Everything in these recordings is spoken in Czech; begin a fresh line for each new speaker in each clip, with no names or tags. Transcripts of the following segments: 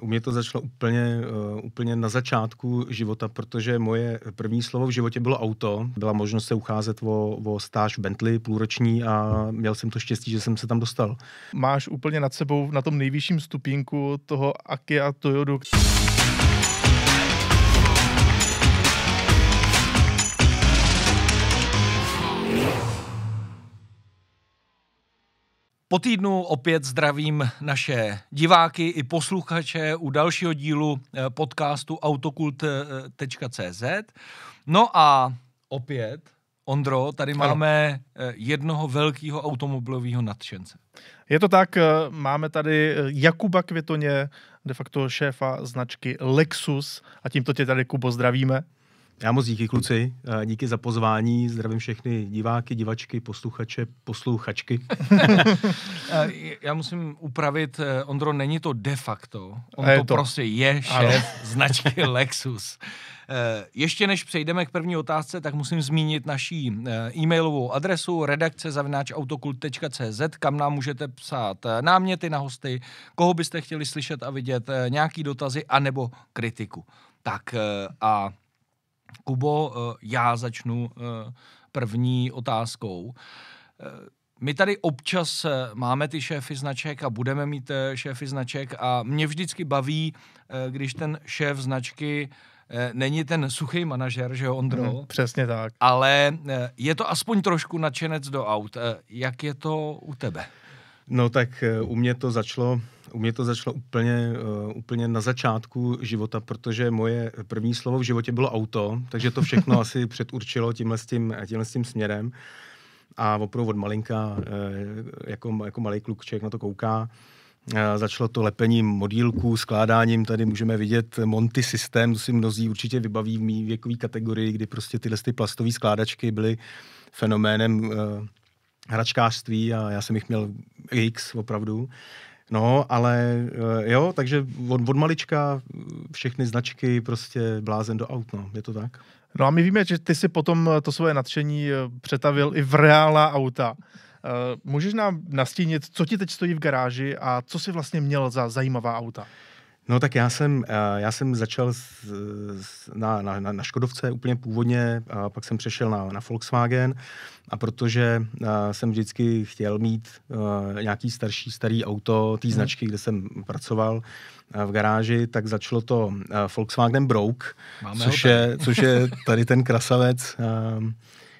U mě to začalo úplně, uh, úplně na začátku života, protože moje první slovo v životě bylo auto. Byla možnost se ucházet o, o stáž v Bentley půlroční a měl jsem to štěstí, že jsem se tam dostal.
Máš úplně nad sebou na tom nejvyšším stupínku toho Akia Toyota.
Po týdnu opět zdravím naše diváky i posluchače u dalšího dílu eh, podcastu autokult.cz. No a opět, Ondro, tady ano. máme eh, jednoho velkého automobilového nadšence.
Je to tak, eh, máme tady Jakuba Květoně, de facto šéfa značky Lexus a tímto tě tady, Kubo, zdravíme. Já moc díky,
kluci. Eh, díky za pozvání. Zdravím všechny diváky, divačky, posluchače, posluchačky.
Eh, já musím upravit, eh, Ondro, není to de facto. On to, to prostě je šéf značky Lexus. Ještě než přejdeme k první otázce, tak musím zmínit naší e-mailovou adresu redakce autokult.cz, kam nám můžete psát náměty na hosty, koho byste chtěli slyšet a vidět, nějaký dotazy anebo kritiku. Tak a Kubo, eh, já začnu eh, první otázkou. Eh, my tady občas máme ty šéfy značek a budeme mít šéfy značek a mě vždycky baví, když ten šéf značky není ten suchý manažer, že jo, Ondro? Hmm, přesně tak. Ale je to aspoň trošku nadšenec do aut. Jak je to u tebe?
No tak u mě to začalo u mě to začalo úplně, uh, úplně na začátku života, protože moje první slovo v životě bylo auto, takže to všechno asi předurčilo tímhle s tím, tímhle s tím směrem. A opravdu od malinka, uh, jako, jako malý kluk, člověk na to kouká, eh, Začalo to lepením modílků, skládáním, tady můžeme vidět Monty systém, to si mnozí určitě vybaví v mý věkový kategorii, kdy prostě tyhle ty plastové skládačky byly fenoménem uh, hračkářství a já jsem jich měl x opravdu. No, ale eh, jo, takže od,
od malička všechny značky prostě blázen do aut, no, je to tak. No a my víme, že ty si potom eh, to svoje nadšení eh, přetavil i v reálná auta. Můžeš nám nastínit, co ti teď stojí v garáži a co si vlastně měl za zajímavá auta?
No tak já jsem, eh, já jsem začal na, na, na Škodovce úplně původně, a pak jsem přešel na, na Volkswagen a protože a eh, jsem vždycky chtěl mít a, eh, nějaký starší, starý auto té mhm. značky, hmm. kde jsem pracoval a, v garáži, tak začalo to Volkswagen Brouk, což je, což je tady ten krasavec, a,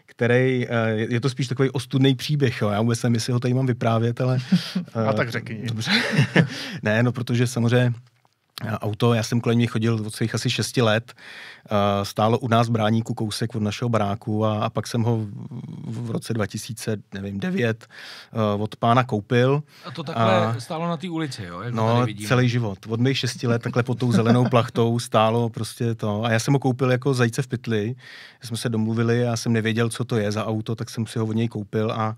který, je to spíš takový ostudný příběh, jo. já vůbec nevím, jestli ho tady mám vyprávět, ale... a tak řekni. Dobře. ne, no protože samozřejmě auto. Já jsem kolem něj chodil od svých asi 6 let. Stálo u nás bráníku kousek od našeho baráku a, a pak jsem ho v roce 2009 od pána koupil.
A to takhle a, stálo na té ulici, jo? Jak no, celý
život. Od mých 6 let takhle pod tou zelenou plachtou stálo prostě to. A já jsem ho koupil jako zajíce v pytli. Jsme se domluvili, já jsem nevěděl, co to je za auto, tak jsem si ho od něj koupil a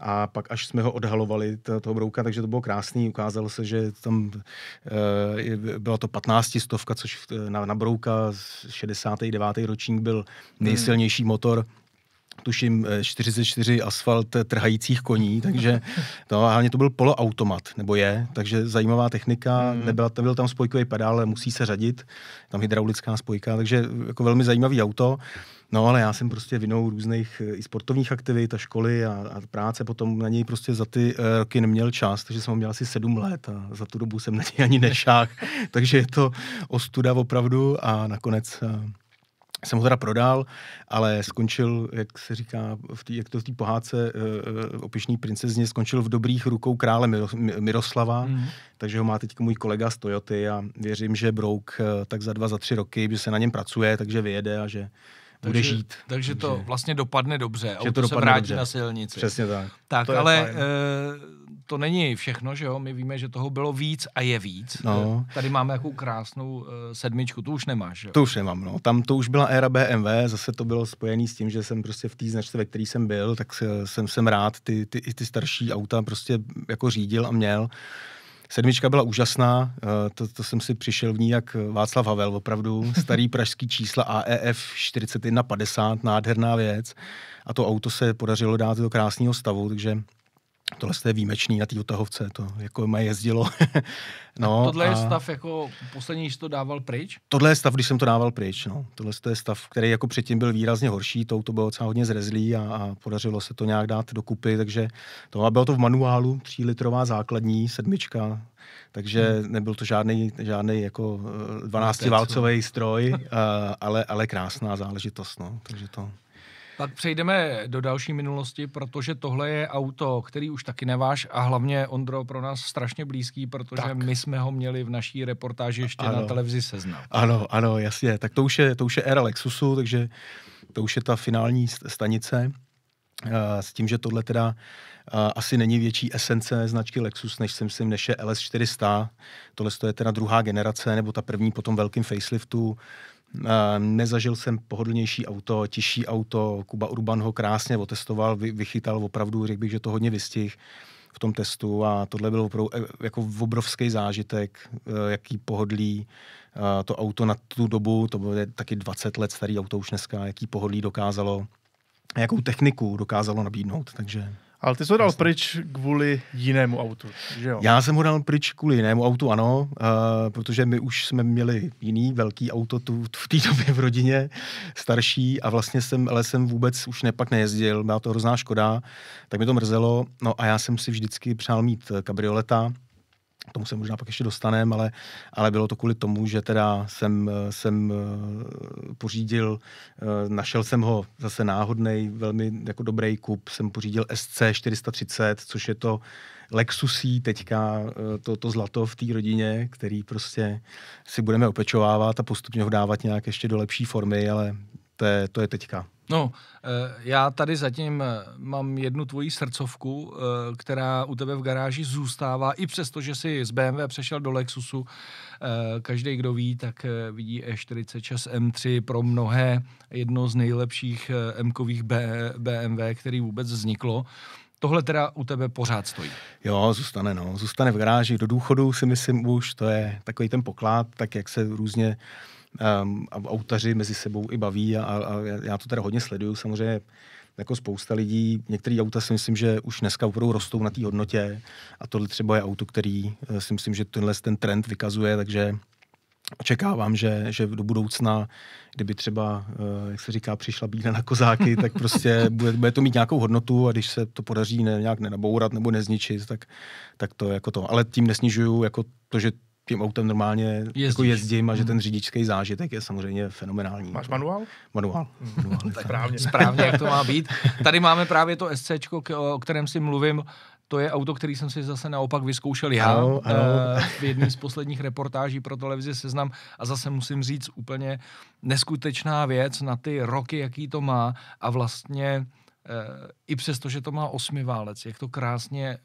a pak až jsme ho odhalovali, to, toho brouka, takže to bylo krásný, ukázalo se, že tam e, byla to 15 stovka, což eh, na, na brouka 69. ročník byl hmm. nejsilnější motor, tuším, 44 eh, asfalt eh, trhajících koní, takže to, hlavně to byl poloautomat, nebo je, takže zajímavá technika, mm. nebyla, nebyl tam spojkový pedál, ale musí se řadit, tam hydraulická spojka, takže eh, jako velmi zajímavý auto. No ale já jsem prostě vinou různých i sportovních aktivit a školy a, a práce potom na něj prostě za ty uh, roky neměl čas, takže jsem ho měl asi sedm let a za tu dobu jsem na něj ani nešák. takže je to ostuda opravdu a nakonec uh, jsem ho teda prodal, ale skončil, jak se říká, v tý, jak to v té pohádce uh, eh, eh, opišní princezně, skončil v dobrých rukou krále Miroslava, mm. takže ho má teď můj kolega z Toyoty a věřím, že Brouk eh, tak za dva, za tři roky, že se na něm pracuje, takže vyjede a že bude žít. Takže
to vlastně dopadne dobře. Že auto to dopadne se vrátí dobře. na silnici. Přesně tak. Tak, to ale e, to není všechno, že jo? My víme, že toho bylo víc a je víc. No. Tady máme jakou krásnou e, sedmičku, tu už nemáš, že jo? To už
nemám, no. Tam to už byla éra BMW, zase to bylo spojené s tím, že jsem prostě v té značce, ve které jsem byl, tak jsem, jsem rád ty, ty, ty starší auta prostě jako řídil a měl. Sedmička byla úžasná, eh, to, to jsem si přišel v ní jak eh, Václav Havel, opravdu starý pražský čísla AEF 4150, nádherná věc. A to auto se podařilo dát do krásného stavu, takže Tohle je výjimečný na té otahovce, to jako má jezdilo. no, tohle a... je stav,
jako poslední, když to dával pryč?
Tohle je stav, když jsem to dával pryč. No. Tohle je stav, který jako předtím byl výrazně horší, tou to bylo docela hodně zrezlý a, a, podařilo se to nějak dát dokupy, takže to bylo to v manuálu, 3 litrová základní, sedmička, takže hmm. nebyl to žádný, žádný jako 12-válcový eh, no. stroj, eh, ale, ale krásná záležitost. No. Takže to...
Pak přejdeme do další minulosti, protože tohle je auto, který už taky neváš a hlavně Ondro pro nás strašně blízký, protože tak. my jsme ho měli v naší reportáži ještě ano. na televizi Seznam.
Ano, ano, jasně. Tak to už je, to už je era Lexusu, takže to už je ta finální stanice. S tím, že tohle teda asi není větší esence značky Lexus, než si myslím, než je LS400. Tohle je teda druhá generace, nebo ta první po tom velkém faceliftu Nezažil jsem pohodlnější auto, těžší auto. Kuba Urban ho krásně otestoval, vychytal opravdu, řekl bych, že to hodně vystih v tom testu a tohle byl opravdu e, jako obrovský zážitek, e, jaký pohodlí e, to auto na tu dobu, to bylo taky 20 let starý auto už dneska, jaký pohodlí dokázalo, jakou techniku dokázalo nabídnout, takže...
Ale ty jsi ho dal pryč kvůli jinému autu, že jo? Já
jsem ho dal pryč kvůli jinému autu, ano, uh, protože my už jsme měli jiný velký auto tu, tu v té době v rodině, starší a vlastně jsem lesem vůbec už nepak nejezdil, byla to hrozná škoda, tak mi to mrzelo, no a já jsem si vždycky přál mít kabrioleta, tomu se možná pak ještě dostaneme, ale, ale bylo to kvůli tomu, že teda jsem, jsem eh, pořídil, eh, našel jsem ho zase náhodnej, velmi jako dobrý kup, jsem pořídil SC 430, což je to Lexusí teďka eh, to, to zlato v té rodině, který prostě si budeme opečovávat a postupně ho dávat nějak ještě do lepší formy, ale to je, to je teďka.
No, eh, já tady zatím eh, mám jednu tvoji srdcovku, eh, která u tebe v garáži zůstává, i přesto, že jsi z BMW přešel do Lexusu. Každý, kdo ví, tak vidí E46 M3 pro mnohé jedno z nejlepších m BMW, který vůbec vzniklo. Tohle teda u tebe pořád stojí.
Jo, zůstane, no. Zůstane v garáži. Do důchodu si myslím už, to je takový ten poklad, tak jak se různě um, autaři mezi sebou i baví a, a já to teda hodně sleduju. Samozřejmě jako spousta lidí, některé auta si myslím, že už dneska opravdu rostou na té hodnotě a tohle třeba je auto, který eh, si myslím, že tenhle ten trend vykazuje, takže očekávám, že, že do budoucna, kdyby třeba, eh, jak se říká, přišla bída na kozáky, tak prostě bude, bude to mít nějakou hodnotu a když se to podaří ne, nějak nenabourat nebo nezničit, tak, tak to jako to. Ale tím nesnižuju jako to, že tím autem normálně
jako jezdím a že hmm. ten řidičský zážitek je samozřejmě fenomenální. Máš manuál? Manuál. Hmm. manuál
tak správně. správně, jak to má
být. Tady máme právě to SC, o kterém si mluvím. To je auto, který jsem si zase naopak vyzkoušel já ano, eh, ano. v jedné z posledních reportáží pro televizi Seznam. A zase musím říct úplně neskutečná věc na ty roky, jaký to má a vlastně Eh, i přesto, že to má osmi válec, jak to krásně eh,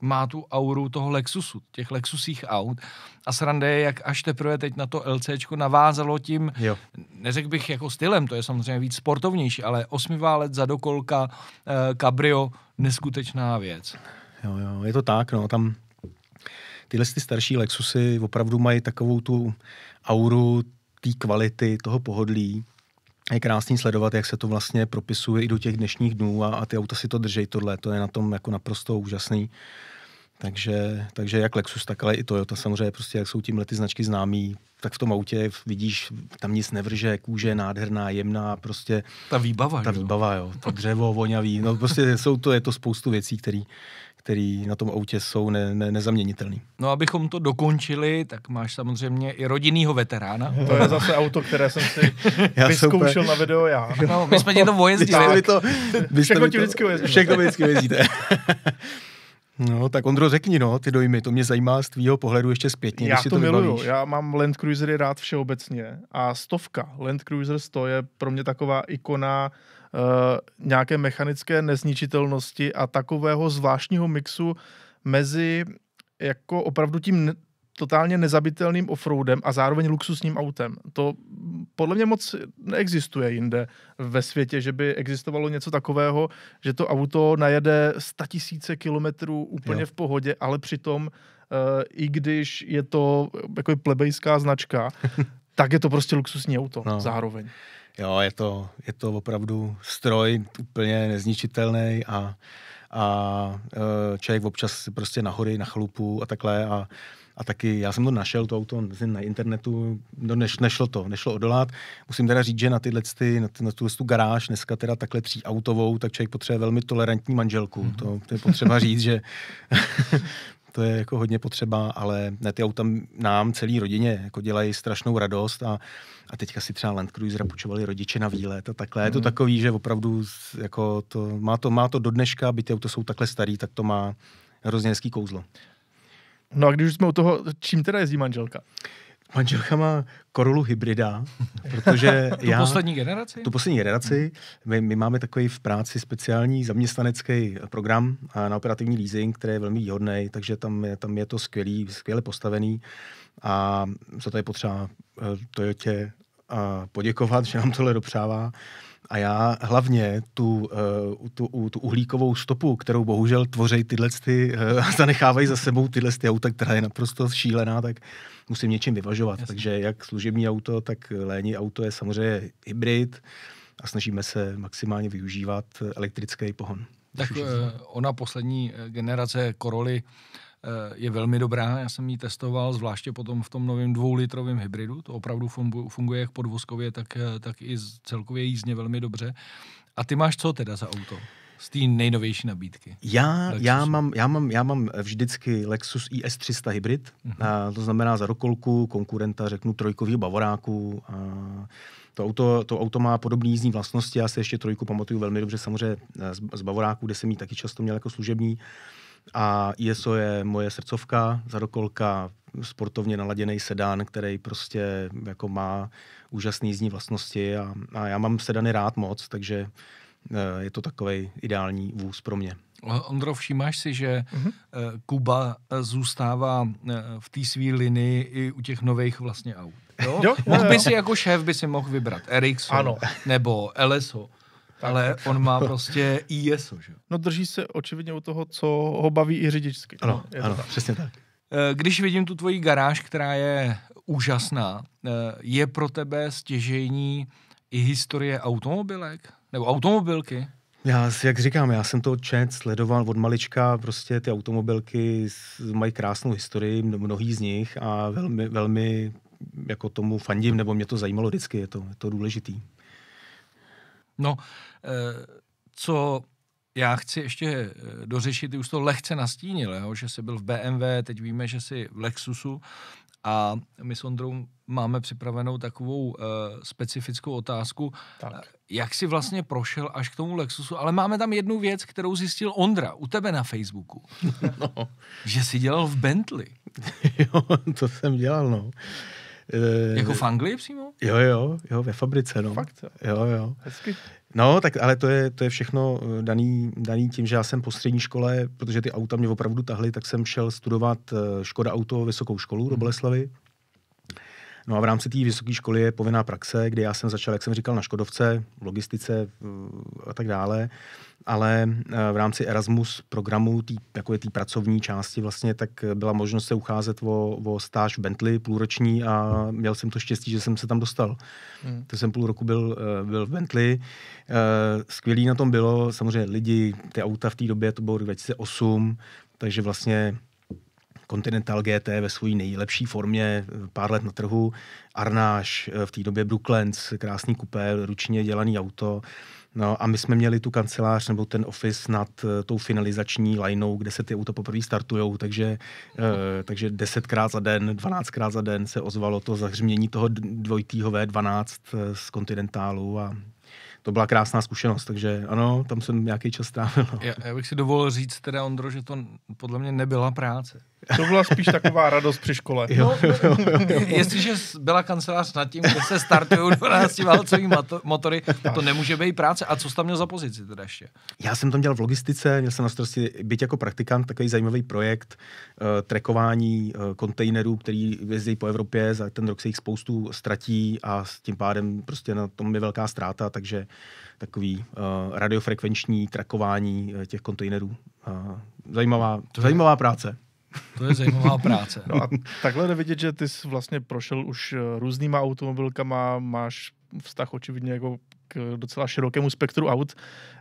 má tu auru toho Lexusu, těch Lexusích aut. A sranda je, jak až teprve teď na to LCčko navázalo tím, jo. neřekl bych jako stylem, to je samozřejmě víc sportovnější, ale osmi válec, zadokolka, eh, cabrio neskutečná věc.
Jo, jo, je to tak, no, tam tyhle ty starší Lexusy opravdu mají takovou tu auru té kvality, toho pohodlí, je krásný sledovat, jak se to vlastně propisuje i do těch dnešních dnů a, a ty auta si to držejí tohle, to je na tom jako naprosto úžasný. Takže, takže jak Lexus, tak ale i Toyota samozřejmě, prostě jak jsou tímhle lety značky známý, tak v tom autě vidíš, tam nic nevrže, kůže nádherná, jemná, prostě... Ta výbava, Ta jo? výbava, jo. To dřevo, voňavý, no prostě jsou to, je to spoustu věcí, které který na tom autě jsou ne, ne, nezaměnitelný.
No abychom to dokončili, tak máš samozřejmě i rodinnýho veterána. To je zase auto, které jsem si já vyzkoušel na video já. No, my jsme tě to vojezdili. všechno ti vždycky Všechno vždycky vojezdíte.
No, tak Ondro, řekni, no, ty dojmy, to mě zajímá z tvýho pohledu ještě zpětně. Já to, to miluju,
já mám Land Cruisery rád všeobecně a stovka Land Cruiser 100 je pro mě taková ikona Eh, nějaké mechanické nezničitelnosti a takového zvláštního mixu mezi jako opravdu tím totálně nezabitelným offroadem a zároveň luxusním autem. To podle mě moc neexistuje jinde ve světě, že by existovalo něco takového, že to auto najede 100 tisíce kilometrů úplně jo. v pohodě, ale přitom, uh, i když je to jako plebejská značka, tak je to prostě luxusní auto no. zároveň.
Jo, je to, je to opravdu stroj úplně nezničitelný a, a e, člověk občas prostě na na chlupu a takhle a, a taky já jsem to našel, to auto na internetu, no neš, nešlo to, nešlo odolat. Musím teda říct, že na tyhle ty, na, ty, na tu, tu garáž dneska teda takhle tří autovou, tak člověk potřebuje velmi tolerantní manželku. Mm-hmm. To, to je potřeba říct, že to je jako hodně potřeba, ale ne, ty auta nám, celý rodině, jako dělají strašnou radost a, a teďka si třeba Land Cruiser půjčovali rodiče na výlet a takhle. Mm. Je to hmm. takový, že opravdu jako to, má, to, má to do dneška, by ty auta jsou takhle starý, tak to má hrozně hezký kouzlo.
No a když jsme u toho, čím teda jezdí manželka?
Manželka má korolu hybrida, protože tu já... poslední generaci? Tu poslední generaci. Hmm. My, my máme takový v práci speciální zaměstnanecký program na operativní leasing, který je velmi výhodný, takže tam je, tam je to skvělý, skvěle postavený a za to je potřeba eh, Toyotě eh, poděkovat, že nám tohle dopřává. A já hlavně tu, eh, tu, tu uhlíkovou stopu, kterou bohužel tvořejí tyhle ty, eh, zanechávají za sebou tyhle ty auta, která je naprosto šílená, tak musím něčím vyvažovat. Jasně. Takže jak služební auto, tak léní auto je samozřejmě hybrid a snažíme se maximálně využívat elektrický pohon.
Tak eh, ona poslední generace Koroly Eh, je velmi dobrá. Já jsem ji testoval, zvláště potom v tom novém dvoulitrovém hybridu. To opravdu funguje jak podvozkově, tak, eh, tak i celkově jízdně velmi dobře. A ty máš co teda za auto? z té nejnovější nabídky?
Já, já, mám, já, mám, já mám vždycky Lexus IS300 hybrid, uh-huh. a to znamená za rokolku konkurenta, řeknu, trojkový bavoráku. A to auto, to auto má podobné jízdní vlastnosti, já si ještě trojku pamatuju velmi dobře, samozřejmě eh, z, z bavoráku, kde jsem ji taky často měl jako služební. Uh, a ISO je moje srdcovka, zadokolka, sportovně naladěný sedán, který prostě jako má úžasný jízdní vlastnosti a, a já mám sedany rád moc, takže e, je to takový ideální vůz pro mě.
Ondro, všímáš si, že uh-huh. Kuba e, zůstává v té své linii i u těch nových vlastně aut? Jo? jo, mohl by si jako šéf by si mohl vybrat Ericsson ano. nebo LSO ale on má prostě ISO, že? No drží se očividně u toho, co ho baví i řidičsky. Ano, je ano, tak. přesně tak. Eh, když vidím tu tvoji garáž, která je úžasná, eh, je pro tebe stěžení i historie automobilek? Nebo automobilky?
Já, jak říkám, já jsem to čet, sledoval od malička, prostě ty automobilky mají krásnou historii, mnohý z nich a velmi, velmi jako tomu fandím, nebo mě to zajímalo vždycky, je to, je to důležitý.
No, eh, co já chci ještě eh, dořešit, ty už to lehce nastínil, jo? že jsi byl v BMW, teď víme, že jsi v Lexusu a my s Ondrou máme připravenou takovou uh, specifickou otázku, tak. jak si vlastně prošel až k tomu Lexusu, ale máme tam jednu věc, kterou zjistil Ondra u tebe na Facebooku, no. že jsi dělal v Bentley. jo, to jsem dělal, no.
Eh, jako v Anglii přímo? Jo, jo, jo, ve fabrice, no. Fakt? Jo, jo. Hezky. No, tak ale to je, to je všechno eh, daný, daný tím, že já jsem po střední škole, protože ty auta mě opravdu tahly, tak jsem šel studovat eh, Škoda Auto Vysokou školu do mhm. Boleslavy. Hmm No a v rámci té vysoké školy je povinná praxe, kde já jsem začal, jak jsem říkal, na Škodovce, logistice a tak dále, ale eh, v rámci Erasmus programu, tý, jako je té pracovní části vlastně, tak byla možnost se ucházet o, o stáž v Bentley půlroční a měl jsem to štěstí, že jsem se tam dostal. Hmm. To jsem půl roku byl, eh, byl v Bentley. Eh, skvělý na tom bylo, samozřejmě lidi, ty auta v té době, to bylo 2008, takže vlastně Continental GT ve své nejlepší formě, eh, pár let na trhu, Arnáš, eh, v té době Brooklands, krásný kupé, ručně dělaný auto. No a my jsme měli tu kancelář nebo ten office nad uh, tou finalizační lineou, kde se ty auto poprvé startujou, takže, uh, takže desetkrát za den, dvanáctkrát za den se ozvalo to zahřmění toho dvojtýho V12 z Continentalu a to byla krásná zkušenost, takže ano, tam jsem nějaký čas strávil.
No. Já, já bych si dovolil říct teda, Ondro, že to podle mě nebyla práce. To byla spíš taková radost při škole. Jo. No, no jestliže byla kancelář nad tím, že se startují 12 válcový motory, to nemůže být práce. A co jsi tam měl za pozici teda ještě?
Já jsem tam dělal v logistice, měl jsem na starosti, být jako praktikant, takový zajímavý projekt uh, trekování uh, kontejnerů, který jezdí po Evropě, za ten rok se jich spoustu ztratí a s tím pádem prostě na tom je velká ztráta, takže takový uh, radiofrekvenční trakování uh, těch kontejnerů. Uh, zajímavá, zajímavá práce.
To je zajímavá práce. No a
takhle jde vidět, že ty jsi vlastně prošel už eh, různýma automobilkama, máš vztah očividně jako k docela širokému spektru aut.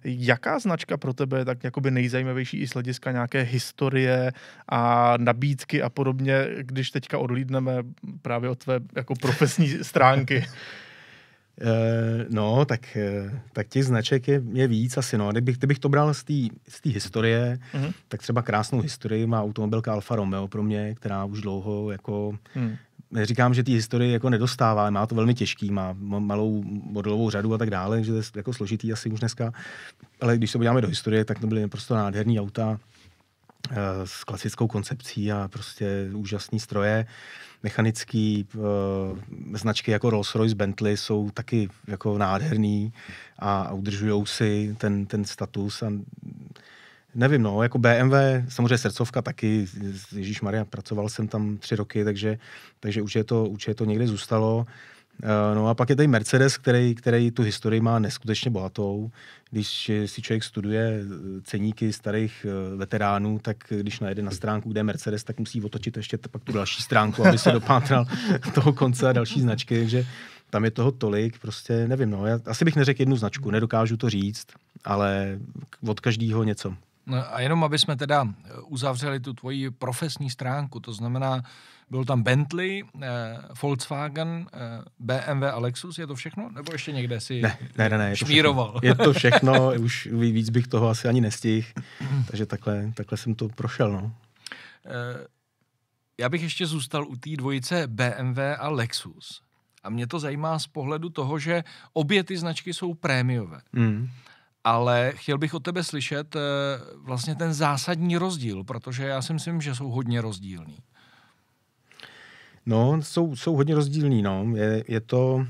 Jaká značka pro tebe je tak jakoby nejzajímavější i z hlediska nějaké historie a nabídky a podobně, když teďka odlídneme právě od tvé jako profesní stránky?
Eh, no, tak, eh, tak těch značek je, je víc asi, no. Kdybych, kdybych to bral z té historie, mm-hmm. tak třeba krásnou historii má automobilka Alfa Romeo pro mě, která už dlouho jako... Mm. Říkám, že té historie jako nedostává, má to velmi těžký, má malou modelovou řadu a tak dále, že to je jako složitý asi už dneska. Ale když se podíváme do historie, tak to byly prostě nádherný auta, Eh, s klasickou koncepcí a prostě úžasný stroje. Mechanický e, značky jako Rolls-Royce, Bentley jsou taky jako nádherný a udržují si ten, ten status a nevím, no, jako BMW, samozřejmě srdcovka taky, Ježíš Maria, pracoval jsem tam tři roky, takže, takže už, je to, už je to někde zůstalo. E, Eh, no a pak je tady Mercedes, který, který tu historii má neskutečně bohatou. Když si člověk studuje eh, ceníky starých eh, veteránů, tak když najde na stránku, kde je Mercedes, tak musí otočit ještě pak tu další stránku, aby se dopátral toho konce a další značky. Takže tam je toho tolik, prostě nevím, no, já asi bych neřekl jednu značku, nedokážu to říct, ale od každého něco.
No a jenom, aby jsme teda uzavřeli tu tvoji profesní stránku, to znamená, byl tam Bentley, eh, Volkswagen, eh, BMW a Lexus, je to všechno? Nebo ještě někde si ne, ne, ne, ne, je šmíroval? To je to všechno,
už víc bych toho asi ani nestihl, takže takhle, takhle jsem to prošel. No.
Eh, já bych ještě zůstal u té dvojice BMW a Lexus. A mě to zajímá z pohledu toho, že obě ty značky jsou prémiové. Mm. Ale chtěl bych od tebe slyšet eh, vlastně ten zásadní rozdíl, protože já si myslím, že jsou hodně rozdílný.
No, jsou, jsou hodně rozdílní. No. Je, je to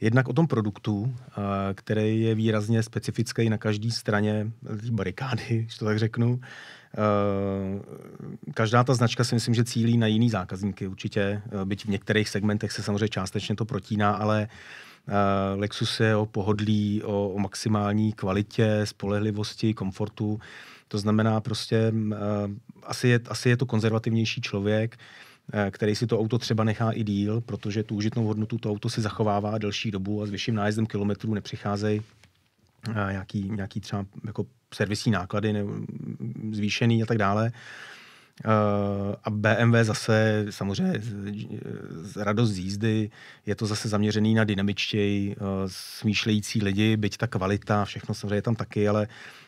jednak o tom produktu, eh, který je výrazně specifický na každé straně barikády, když to tak řeknu. Eh, každá ta značka si myslím, že cílí na jiný zákazníky určitě, eh, byť v některých segmentech se samozřejmě částečně to protíná, ale Lexus je o pohodlí, o, o maximální kvalitě, spolehlivosti, komfortu. To znamená prostě, mm, asi je, asi je to konzervativnější člověk, Eh, který si to auto třeba nechá i díl, protože tu užitnou hodnotu to auto si zachovává delší dobu a s vyšším nájezdem kilometrů nepřicházejí eh, nějaký, nějaký třeba jako servisní náklady ne, zvýšený a tak dále. Eh, a BMW zase samozřejmě radost z jízdy, je to zase zaměřený na dynamičtěji, eh, smýšlející lidi, byť ta kvalita, všechno samozřejmě je tam taky, ale,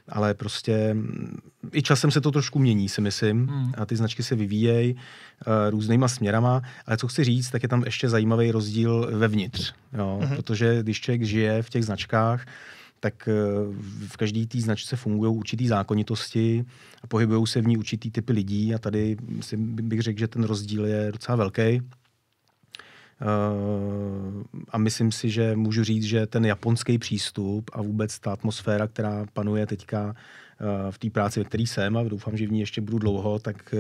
ale prostě mm, i časem se to trošku mění, si myslím, hmm. a ty značky se vyvíjejí eh, různýma směrama, ale co chci říct, tak je tam ještě zajímavý rozdíl vevnitř, jo? Hmm. protože když člověk žije v těch značkách, tak eh, v každé té značce fungují určité zákonitosti a pohybují se v ní určitý typy lidí a tady si bych řekl, že ten rozdíl je docela velký. Eh, a myslím si, že můžu říct, že ten japonský přístup a vůbec ta atmosféra, která panuje teďka eh, v té práci, ve které jsem a doufám, že v ní ještě budu dlouho, tak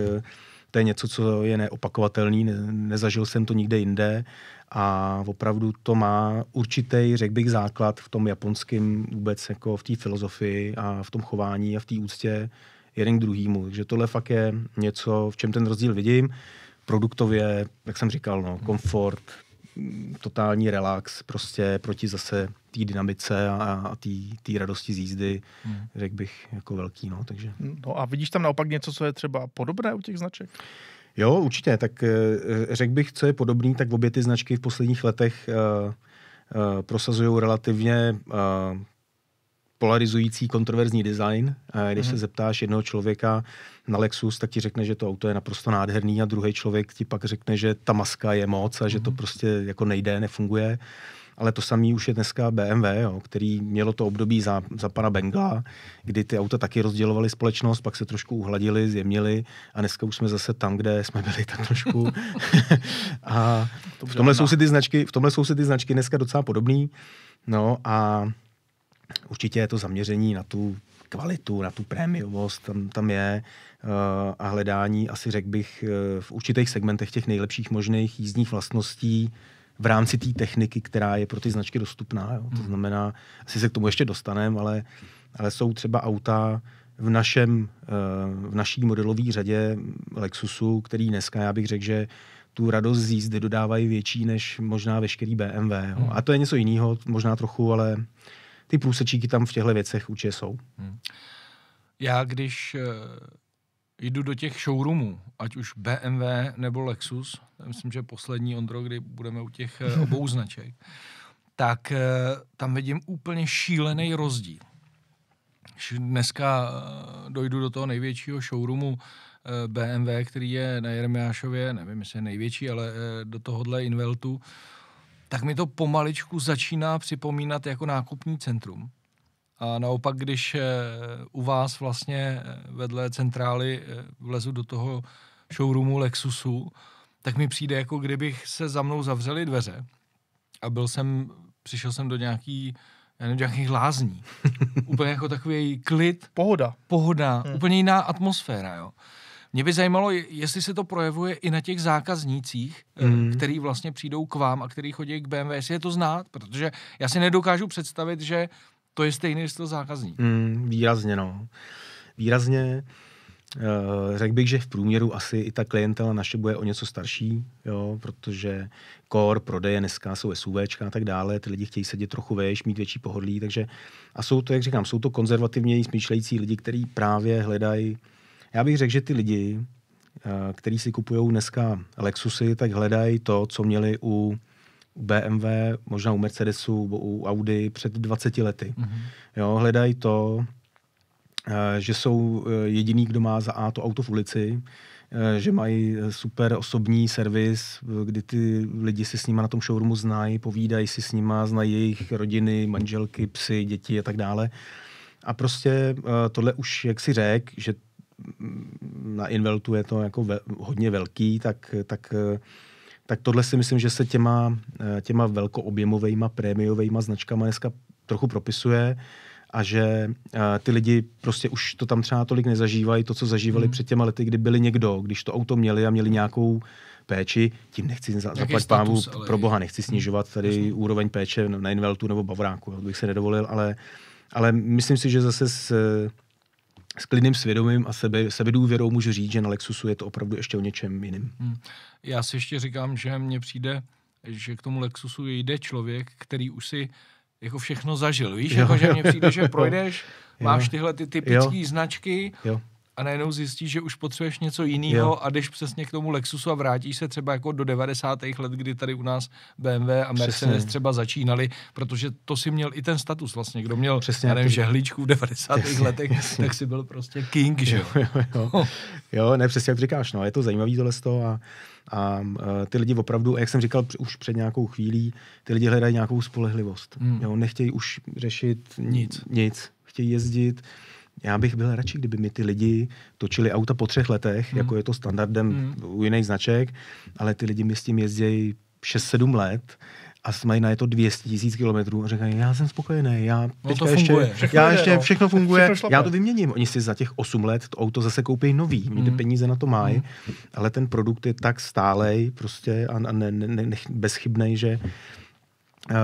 to je něco, co je neopakovatelný, nezažil jsem to nikde jinde a opravdu to má určitý, řekl bych, základ v tom japonském vůbec jako v té filozofii a v tom chování a v té úctě jeden k druhému. Takže tohle fakt je něco, v čem ten rozdíl vidím. Produktově, jak jsem říkal, no, komfort, totální relax, prostě proti zase té dynamice a, a té radosti z jízdy, hmm. řekl bych, jako velký. No, takže.
no a vidíš tam naopak něco, co je třeba podobné u těch značek?
Jo, určitě. Tak eh, řekl bych, co je podobný, tak obě ty značky v posledních letech eh, eh, prosazují relativně polarizující kontroverzní design. Když mm-hmm. se mhm. zeptáš jednoho člověka na Lexus, tak ti řekne, že to auto je naprosto nádherný a druhý člověk ti pak řekne, že ta maska je moc a že mm-hmm. to mhm. prostě jako nejde, nefunguje. Uh, ale to samý už je dneska BMW, jo, který mělo to období za, za pana Bengla, kdy ty auta taky rozdělovaly společnost, pak se trošku uhladili, zjemnili a dneska už jsme zase tam, kde jsme byli tak trošku. a v tomhle, jsou si ty značky, v tomhle jsou si ty značky dneska docela podobný. No a určitě je to zaměření na tu kvalitu, na tu prémiovost, tam, tam je uh, a hledání, asi řekl bych, uh, v určitých segmentech těch nejlepších možných jízdních vlastností v rámci té techniky, která je pro ty značky dostupná. Jo. To hmm. znamená, asi se k tomu ještě dostaneme, ale, ale jsou třeba auta v, našem, eh, v naší modelové řadě Lexusu, který dneska, já bych řekl, že tu radost z jízdy dodávají větší než možná veškerý BMW. Jo. Hmm. A to je něco jiného, možná trochu, ale ty průsečíky tam v těchto věcech určitě jsou. Hmm.
Já když eh, jdu do těch showroomů, ať už BMW nebo Lexus, myslím, že poslední Ondro, kdy budeme u těch eh, obou značek, tak eh, tam vidím úplně šílený rozdíl. Dneska eh, dojdu do toho největšího showroomu BMW, který je na Jeremiášově, nevím, jestli je největší, ale do tohohle Inveltu, tak mi to pomaličku začíná připomínat jako nákupní centrum. A naopak, když eh, u vás vlastně eh, vedle centrály eh, vlezu do toho showroomu Lexusu, tak mi přijde, jako kdybych se za mnou zavřeli dveře a byl jsem, přišel jsem do nějaký, já nevím, nějakých lázní. úplně jako takový klid. Pohoda. Pohoda, hmm. úplně jiná atmosféra, jo. Mě by zajímalo, jestli se to projevuje i na těch zákaznících, mm. který vlastně přijdou k vám a který chodí k BMW, jestli je to znát, protože já si nedokážu představit, že to je stejný styl zákazník.
Mm, výrazně, no. Výrazně. Eh, řekl bych, že v průměru asi i ta klientela naše bude o něco starší, jo, protože core prodeje dneska jsou SUVčka a tak dále, ty lidi chtějí sedět trochu vejš, mít větší pohodlí, takže a jsou to, jak říkám, jsou to konzervativně smýšlející lidi, kteří právě hledají, já bych řekl, že ty lidi, eh, kteří si kupují dneska Lexusy, tak hledají to, co měli u u BMW, možná u Mercedesu, u Audi před 20 lety. Mm-hmm. Jo, hledají to, eh, že jsou eh, jediný, kdo má za A to auto v ulici, eh, že mají super osobní servis, kdy ty lidi si s nima na tom showroomu znají, povídají si s nima, znají jejich rodiny, manželky, psy, děti a tak dále. A prostě tohle už, jak si řek, že mm, na Inveltu je to jako ve, hodně velký, tak, tak tak tohle si myslím, že se těma, eh, těma velkoobjemovejma, prémiovejma značkama dneska trochu propisuje a že uh, ty lidi prostě už to tam třeba tolik nezažívají, to, co zažívali hmm. před těma lety, kdy byli někdo, když to auto měli a měli nějakou péči, tím nechci za, zaplať pámu, ale... pro boha, nechci snižovat mhm, tady Jasně. úroveň péče na Inveltu nebo Bavránku, jo, bych se nedovolil, ale, ale myslím si, že zase s, s klidným svědomím a sebe, sebedůvěrou můžu říct, že na Lexusu je to opravdu ještě o něčem jiným.
Hmm. Já si ještě říkám, že mně přijde, že k tomu Lexusu jde člověk, který už si jako všechno zažil. Víš, jo, jako, že mně přijde, že projdeš, jo, máš tyhle ty typické značky jo a najednou zjistíš, že už potřebuješ něco jiného a jdeš přesně k tomu Lexusu a vrátíš se třeba jako do 90. let, kdy tady u nás BMW a Mercedes přesně. třeba začínali, protože to si měl i ten status vlastně, kdo měl, přesně, já nevím, ty... žehličku v 90. Jasně, letech, jasně. tak si byl prostě king, že jo? Jo, jo, no.
jo. ne, přesně jak říkáš, no, je to zajímavý tohle z toho a a e, ty lidi opravdu, jak jsem říkal už před nějakou chvílí, ty lidi hledají nějakou spolehlivost. Hmm. Jo, nechtějí už řešit nic. nic. Chtějí jezdit, já bych byl radši, kdyby mi ty lidi točili auta po třech letech, mm. jako je to standardem mm. u jiných značek, ale ty lidi mi s tím jezdí 6-7 let a mají na je to 200 tisíc kilometrů a říkají, já jsem spokojený, já no, to funguje. ještě, všechno já ještě no. všechno funguje, všechno já to vyměním. Oni si za těch 8 let to auto zase koupí nový, mm. ty hmm. peníze na to mají, mm. ale ten produkt je tak stálej prostě a, a ne, ne, ne, bezchybnej, že uh,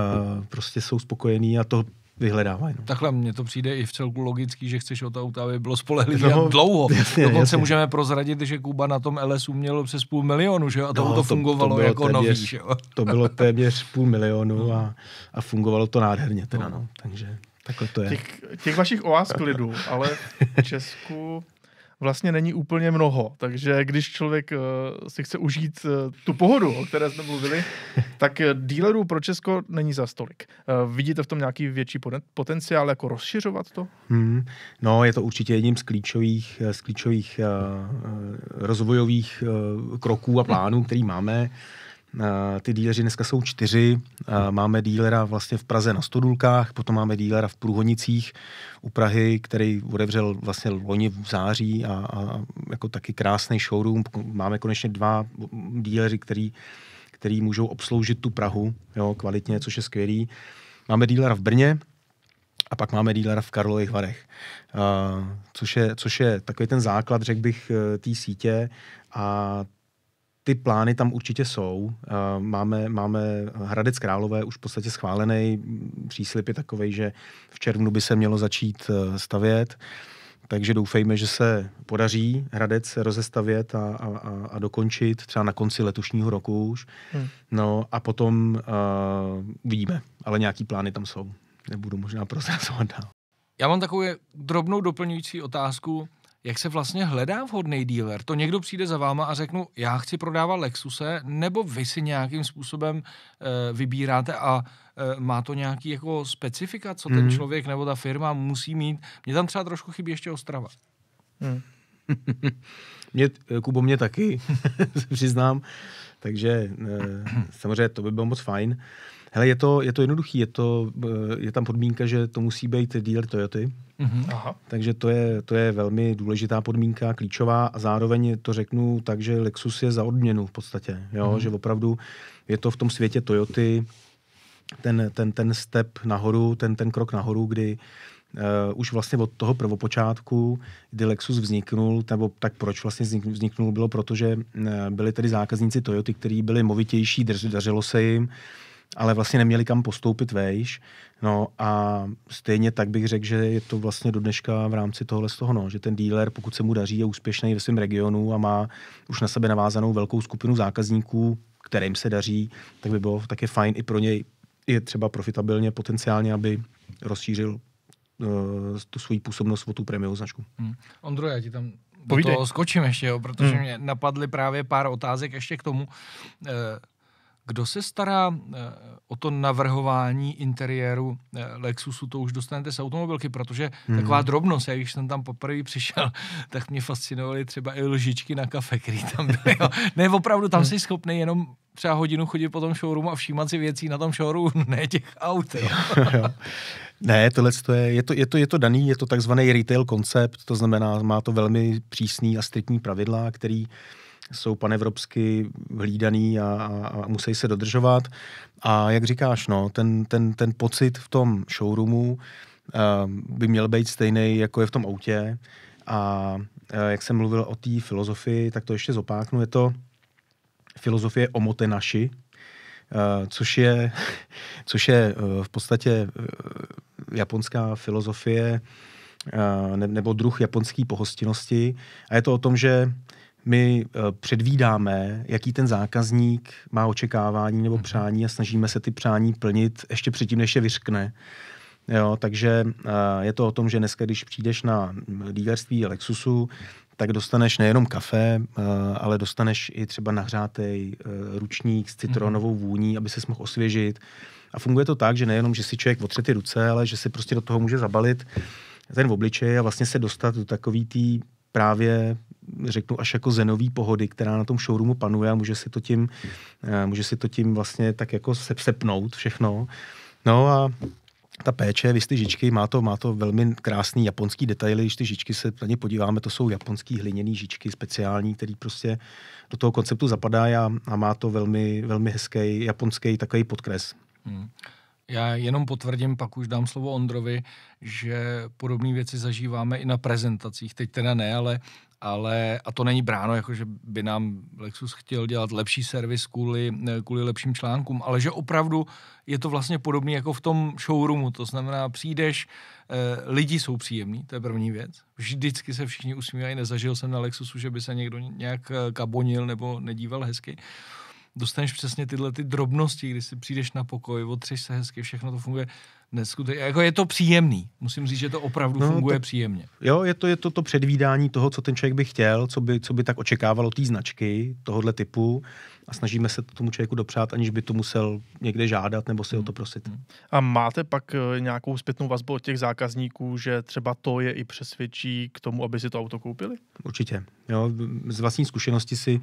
prostě jsou spokojení a to vyhledávají.
No. Takhle mně to přijde i v celku logický, že chceš od auta, aby bylo spolehlivě no, dlouho. Jasně, Dokonce jasně. můžeme prozradit, že Kuba na tom LSU měl přes půl milionu, že A no, to, fungovalo to, bylo jako téměř, nový, že To
bylo téměř půl milionu no. a, a fungovalo to nádherně teda, no. no. Takže takhle to je. Těch,
těch vašich oáz klidu, ale v Česku vlastně není úplně mnoho. Takže když člověk uh, si chce užít uh, tu pohodu, o které jsme mluvili, tak eh, dílerů pro Česko není za stolik. Uh, vidíte v tom nějaký větší potenciál, jako rozšiřovat to?
Hmm. No, je to určitě jedním z klíčových, z klíčových uh, rozvojových uh, kroků a plánů, který máme. Eh, ty díleři dneska jsou čtyři. Eh, máme dílera vlastně v Praze na Stodulkách, potom máme dílera v Průhonicích u Prahy, který odevřel vlastně loni v září a, a jako taky krásný showroom. Máme konečně dva díleři, který, který můžou obsloužit tu Prahu jo, kvalitně, což je skvělý. Máme dílera v Brně, a pak máme dílera v Karlových Varech, eh, což, je, což je takový ten základ, řekl bych, té sítě a ty plány tam určitě jsou. Eh, máme, máme Hradec Králové už v podstatě schválený. Příslip je takový, že v červnu by se mělo začít eh, stavět. Takže doufejme, že se podaří Hradec rozestavět a, a, a dokončit třeba na konci letošního roku už. Hmm. No a potom uh, eh, vidíme, ale nějaký plány tam jsou. Nebudu možná prozrazovat dál.
Já mám takovou drobnou doplňující otázku jak se vlastně hledá vhodný dealer? To někdo přijde za váma a řeknu, já chci prodávat Lexuse, nebo vy si nějakým způsobem e, vybíráte a e, má to nějaký jako specifika, co ten hmm. člověk nebo ta firma musí mít? Mně tam třeba trošku chybí ještě Ostrava. Mm.
mě, eh, Kubo, mě taky, se přiznám. Takže e, samozřejmě to by bylo moc fajn. E, Hele, je to, je to jednoduchý, je, to, eh, je tam podmínka, že to musí být dealer Toyoty, Mm-hmm. Aha. Takže to je, to je velmi důležitá podmínka, klíčová a zároveň to řeknu tak, že Lexus je za odměnu v podstatě. Jo? Mm-hmm. Že opravdu je to v tom světě Toyoty ten, ten, ten step nahoru, ten, ten krok nahoru, kdy Uh, už vlastně od toho prvopočátku, kdy Lexus vzniknul, nebo tak proč vlastně vzniknul, bylo proto, že uh, byli tedy zákazníci Toyoty, kteří byli movitější, dařilo se jim, ale vlastně neměli kam postoupit vejš. No a stejně tak bych řekl, že je to vlastně do dneška v rámci tohohle z toho, no, že ten dealer, pokud se mu daří, je úspěšný ve svém regionu a má už na sebe navázanou velkou skupinu zákazníků, kterým se daří, tak by bylo také fajn i pro něj je třeba profitabilně potenciálně, aby rozšířil uh, tu svoji působnost o tu premiou značku. Hmm.
Ondro, já ti tam Povídej. do toho skočím ještě, jo, protože hmm. mě napadly právě pár otázek ještě k tomu. Uh, kdo se stará eh, o to navrhování interiéru eh, Lexusu, to už dostanete z automobilky, protože mm-hmm. taková drobnost, já když jsem tam poprvé přišel, tak mě fascinovaly třeba i lžičky na kafe, který tam byly. Jo. Ne, opravdu, tam mhm. jsi schopný jenom třeba hodinu chodit po tom showroomu a všímat si věcí na tom showroomu, ne těch aut. Jo.
ne, tohle to je, je, to, je, to, je to daný, je to takzvaný retail koncept, to znamená, má to velmi přísný a striktní pravidla, který uh, jsou panevropsky hlídaný a, a, a musí se dodržovat. A jak říkáš, no, ten, ten, ten pocit v tom showroomu uh, by měl být stejný, jako je v tom autě. A uh, jak jsem mluvil o té filozofii, tak to ještě zopáknu, je to filozofie o naši, uh, což je, což je uh, v podstatě uh, japonská filozofie ne, nebo druh japonské pohostinnosti. A je to o tom, že my eh, předvídáme, jaký ten zákazník má očekávání nebo mhm. přání a snažíme se ty přání plnit ještě předtím, než je vyřkne. Jo, takže eh, je to o tom, že dneska, když přijdeš na mm, dílerství Lexusu, tak dostaneš nejenom kafe, eh, ale dostaneš i třeba nahřátej ručník s mhm. citronovou vůní, aby se mohl osvěžit. A funguje to tak, že nejenom, že si člověk otře ty ruce, ale že si prostě do toho může zabalit ten obličej a vlastně se dostat do takový té právě řeknu až jako zenový pohody, která na tom showroomu panuje a může si to tím, eh, může si to tím vlastně tak jako sepnout všechno. No a ta péče, vy ty žičky, má to, má to velmi krásný japonský detaily, když ty žičky se na ně podíváme, to jsou japonský hliněný žičky speciální, který prostě do toho konceptu zapadá a, a má to velmi, velmi hezký japonský takový podkres. Hmm.
Já jenom potvrdím, pak už dám slovo Ondrovi, že podobné věci zažíváme i na prezentacích. Teď teda ne, ale ale a to není bráno, jako že by nám Lexus chtěl dělat lepší servis kvůli, kvůli lepším článkům, ale že opravdu je to vlastně podobné jako v tom showroomu, to znamená přijdeš, eh, lidi jsou příjemní, to je první věc, vždycky se všichni usmívají, nezažil jsem na Lexusu, že by se někdo nějak eh, kabonil nebo nedíval hezky, dostaneš přesně tyhle ty drobnosti, kdy si přijdeš na pokoj, otřeš se hezky, všechno to funguje neskutečně. Jako je to příjemný. Musím říct, že to opravdu no, funguje to, příjemně.
Jo, je to, je to to předvídání toho, co ten člověk by chtěl, co by, co by tak očekávalo té značky tohohle typu a snažíme se to tomu člověku dopřát, aniž by to musel
někde žádat
nebo si hmm. o to hmm. prosit. Hmm.
A máte pak eh, nějakou zpětnou vazbu od těch zákazníků, že třeba to je i přesvědčí k tomu, aby si to auto koupili?
Určitě. Jo, z vlastní zkušenosti si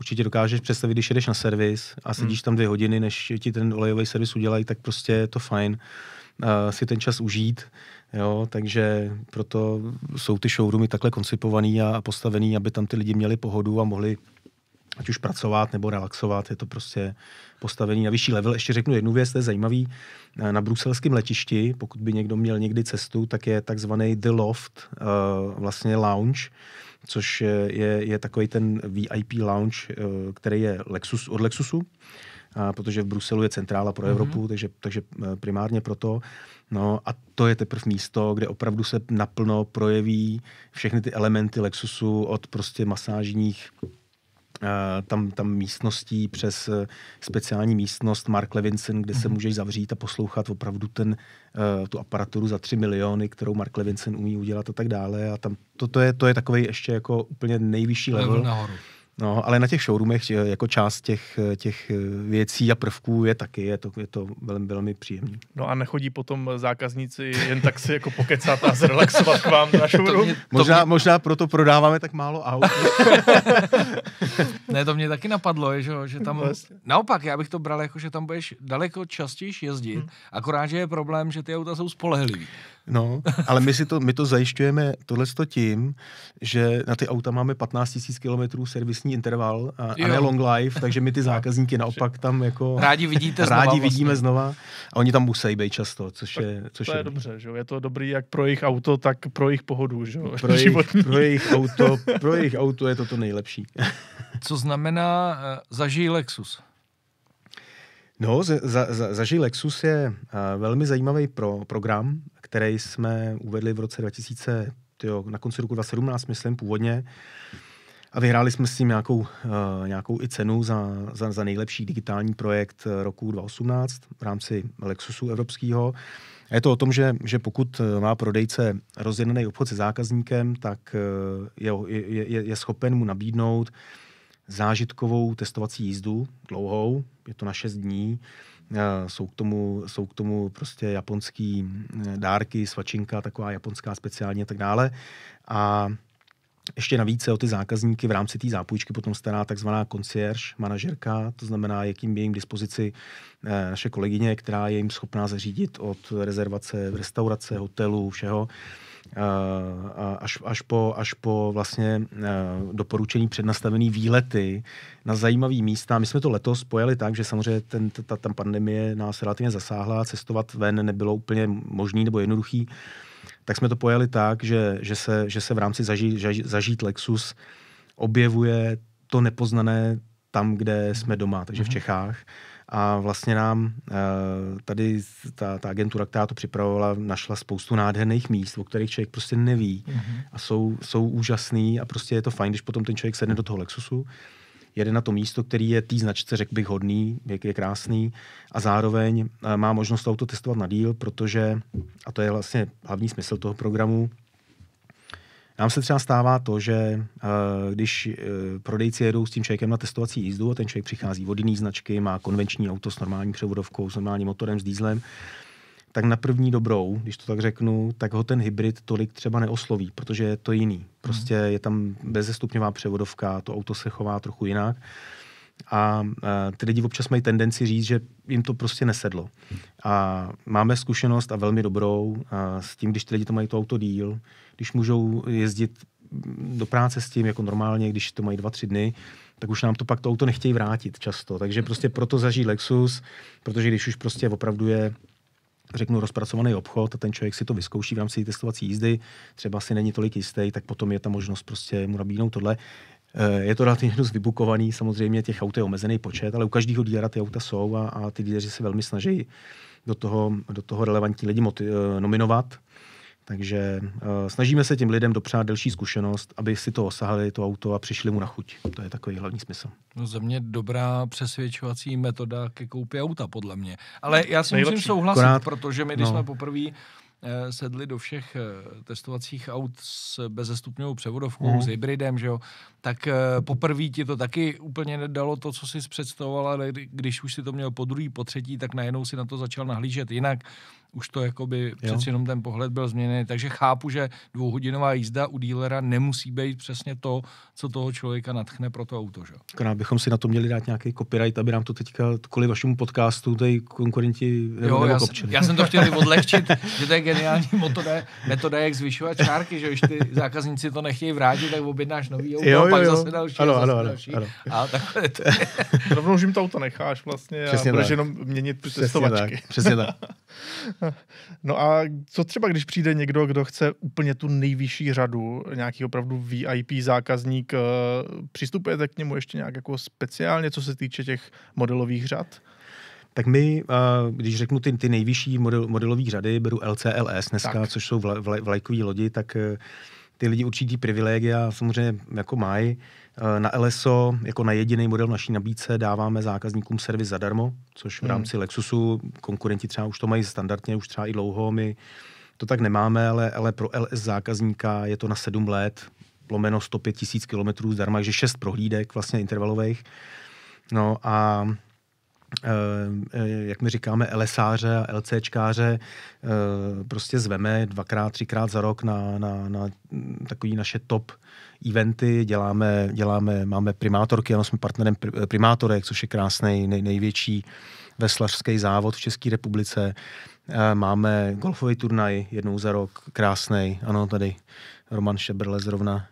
určitě dokážeš představit, když jedeš na servis a sedíš hmm. tam dvě hodiny, než ti ten olejový servis udělají, tak prostě je to fajn uh, si ten čas užít. Jo, takže proto jsou ty showroomy takhle koncipovaný a postavený, aby tam ty lidi měli pohodu a mohli ať už pracovat nebo relaxovat, je to prostě postavení na vyšší level. Ještě řeknu jednu věc, to je zajímavý. Eh, na bruselském letišti, pokud by někdo měl někdy cestu, tak je takzvaný The Loft, eh, vlastně lounge, což je, je takový ten VIP lounge, eh, který je Lexus, od Lexusu, protože v Bruselu je centrála pro mhm. Evropu, mm-hmm. takže, takže primárně proto. No a to je teprve místo, kde opravdu se naplno projeví všechny ty elementy Lexusu od prostě masážních Eh, tam, tam místností přes eh, speciální místnost Mark Levinson, kde se mhm. můžeš zavřít a poslouchat opravdu ten, eh, tu aparaturu za 3 miliony, kterou Mark Levinson umí udělat a tak dále. A tam to, to, je, to je takový ještě jako úplně nejvyšší level. level nahoru. No, ale na těch showroomech eh, jako část těch, eh, těch eh, věcí a prvků je taky, je to, je to velmi, velmi příjemný.
No a nechodí potom zákazníci jen tak si jako pokecat a zrelaxovat k vám na showroom? To mě, to
možná,
mě... možná proto prodáváme tak
málo aut. ne, to mě taky napadlo, je, že, že tam, vlastně. naopak, já bych to bral jako, že tam budeš daleko častěji jezdit, hmm. akorát, že je problém, že ty auta jsou spolehlivý. No,
ale my, si to, my to zajišťujeme tohle tím, že na ty auta máme 15 000 kilometrů servis časní interval a, a ne long life, takže my ty zákazníky naopak tam jako... Rádi
vidíte
znova. Rádi vlastně. vidíme
znova a oni tam musí být často, což tak je... Což to je, je
dobře, že jo? Je to dobrý jak pro jejich auto, tak pro jejich pohodu, že jo? Pro jejich, pro jejich auto, pro jejich auto je to to nejlepší.
Co znamená uh, zažij Lexus?
No,
za, za, zažij Lexus je uh, velmi zajímavý pro, program, který jsme uvedli v roce 2000 tyjo, na konci roku 2017, myslím, původně. A vyhráli jsme s tím nějakou, uh, nějakou i cenu za, za, za nejlepší digitální projekt eh, roku 2018 v rámci Lexusu evropského. je to o tom, že, že pokud eh, má prodejce rozjednaný obchod se zákazníkem, tak je, je, je, je schopen mu nabídnout zážitkovou testovací jízdu, dlouhou, je to na 6 dní, jsou k tomu, jsou k tomu prostě japonský dárky, svačinka, taková japonská speciálně a tak dále. A ještě navíc se o ty zákazníky v rámci té zápůjčky potom stará takzvaná concierge, manažerka, to znamená, jakým je jim dispozici eh, naše kolegyně, která je jim schopná zařídit od rezervace, restaurace, hotelu, všeho, eh, až, až, po, až po vlastně eh, doporučení přednastavený výlety na zajímavé místa. My jsme to letos spojili tak, že samozřejmě ten, ta, ta pandemie nás relativně zasáhla, cestovat ven nebylo úplně možný nebo jednoduchý, tak jsme to pojali tak, že, že, se, že se v rámci zažít, zažít Lexus objevuje to nepoznané tam, kde jsme doma, takže v mhm. Čechách. A vlastně nám eh, tady ta, ta agentura, která to připravovala, našla spoustu nádherných míst, o kterých člověk prostě neví. Mhm. A jsou, jsou úžasný a prostě je to fajn, když potom ten člověk sedne do toho Lexusu jede na to místo, který je té značce, řekl bych, hodný, je, je krásný a zároveň eh, má možnost to auto testovat na díl, protože, a to je vlastně hlavní smysl toho programu, nám se třeba stává to, že eh, když eh, prodejci jedou s tím člověkem na testovací jízdu a ten člověk přichází od jiný značky, má konvenční auto s normální převodovkou, s normálním motorem, s dýzlem, tak na první dobrou, když to tak řeknu, tak ho ten hybrid tolik třeba neosloví, protože je to jiný. Prostě mhm. je tam bezestupňová převodovka, to auto se chová trochu jinak. A e, ty lidi občas mají tendenci říct, že jim to prostě nesedlo. A máme zkušenost a velmi dobrou a e, s tím, když ty lidi to mají to auto díl, když můžou jezdit do práce s tím jako normálně, když to mají dva, tři dny, tak už nám to pak to auto nechtějí vrátit často. Takže prostě proto zažít Lexus, protože když už prostě opravdu je řeknu, rozpracovaný obchod a ten člověk si to vyzkouší v rámci testovací jízdy, třeba si není tolik jistý, tak potom je ta možnost prostě mu nabídnout tohle. Eh, je to relativně dost vybukovaný, samozřejmě těch aut je omezený počet, ale u každého dílera ty auta jsou a, a ty díleři se velmi snaží do toho, do toho relevantní lidi moti- eh, nominovat takže uh, snažíme se těm lidem dopřát delší zkušenost, aby si to osahali, to auto a přišli mu na chuť.
To je takový hlavní smysl. No za mě dobrá přesvědčovací metoda ke koupi auta, podle mě. Ale já si Nejlepší. musím souhlasit, Akorát, protože my, když no. jsme poprvé eh, sedli do všech eh, testovacích aut s bezestupňovou převodovkou, mm. s hybridem, že jo, tak poprvé ti to taky úplně nedalo to, co jsi představoval, ale když už si to měl po druhý, po třetí, tak najednou si na to začal nahlížet jinak už to jakoby jo. přeci jenom ten pohled byl změněný. Takže chápu, že dvouhodinová jízda u dílera nemusí být přesně to, co toho člověka natchne pro to auto. Že?
Akorát bychom si na to měli dát nějaký copyright, aby nám to teďka kvůli vašemu podcastu tady konkurenti nebo, jo, já, jsem, já jsem to chtěl odlehčit,
že to je geniální metoda, metoda jak zvyšovat čárky, že když ty zákazníci to nechtějí vrátit, tak objednáš nový auto jo, jo, a pak jo. zase další. Ano, ano, ano. A takhle to je. Rovnou, že jim to auto necháš vlastně Přesně a budeš jenom měnit Přesně Tak. Přesně tak.
No a co třeba, když přijde někdo, kdo chce úplně tu nejvyšší řadu, nějaký opravdu VIP zákazník, eh, přistupujete k němu ještě nějak jako speciálně, co se týče těch modelových řad? Tak
my, eh, když řeknu ty, ty nejvyšší model, modelové řady, beru LCLS dneska, tak. což jsou vlajkové lodi, tak eh, ty lidi určitý privilegia samozřejmě jako mají. Eh, na LSO jako na jediný model naší nabídce dáváme zákazníkům servis zadarmo, což v hmm. rámci hmm. Lexusu konkurenti třeba už to mají standardně, už třeba i dlouho, my to tak nemáme, ale, ale pro LS zákazníka je to na 7 let, lomeno 105 tisíc kilometrů zdarma, takže 6 prohlídek vlastně intervalových. No a Eh, eh, jak my říkáme, LSáře a LCčkáře eh, prostě zveme dvakrát, třikrát za rok na, na, na takový naše top eventy, děláme, děláme, máme primátorky, ano, jsme partnerem primátorek, což je krásný, nej, největší veslařský závod v České republice. Máme golfový turnaj jednou za rok, krásný, ano, tady Roman Šebrle zrovna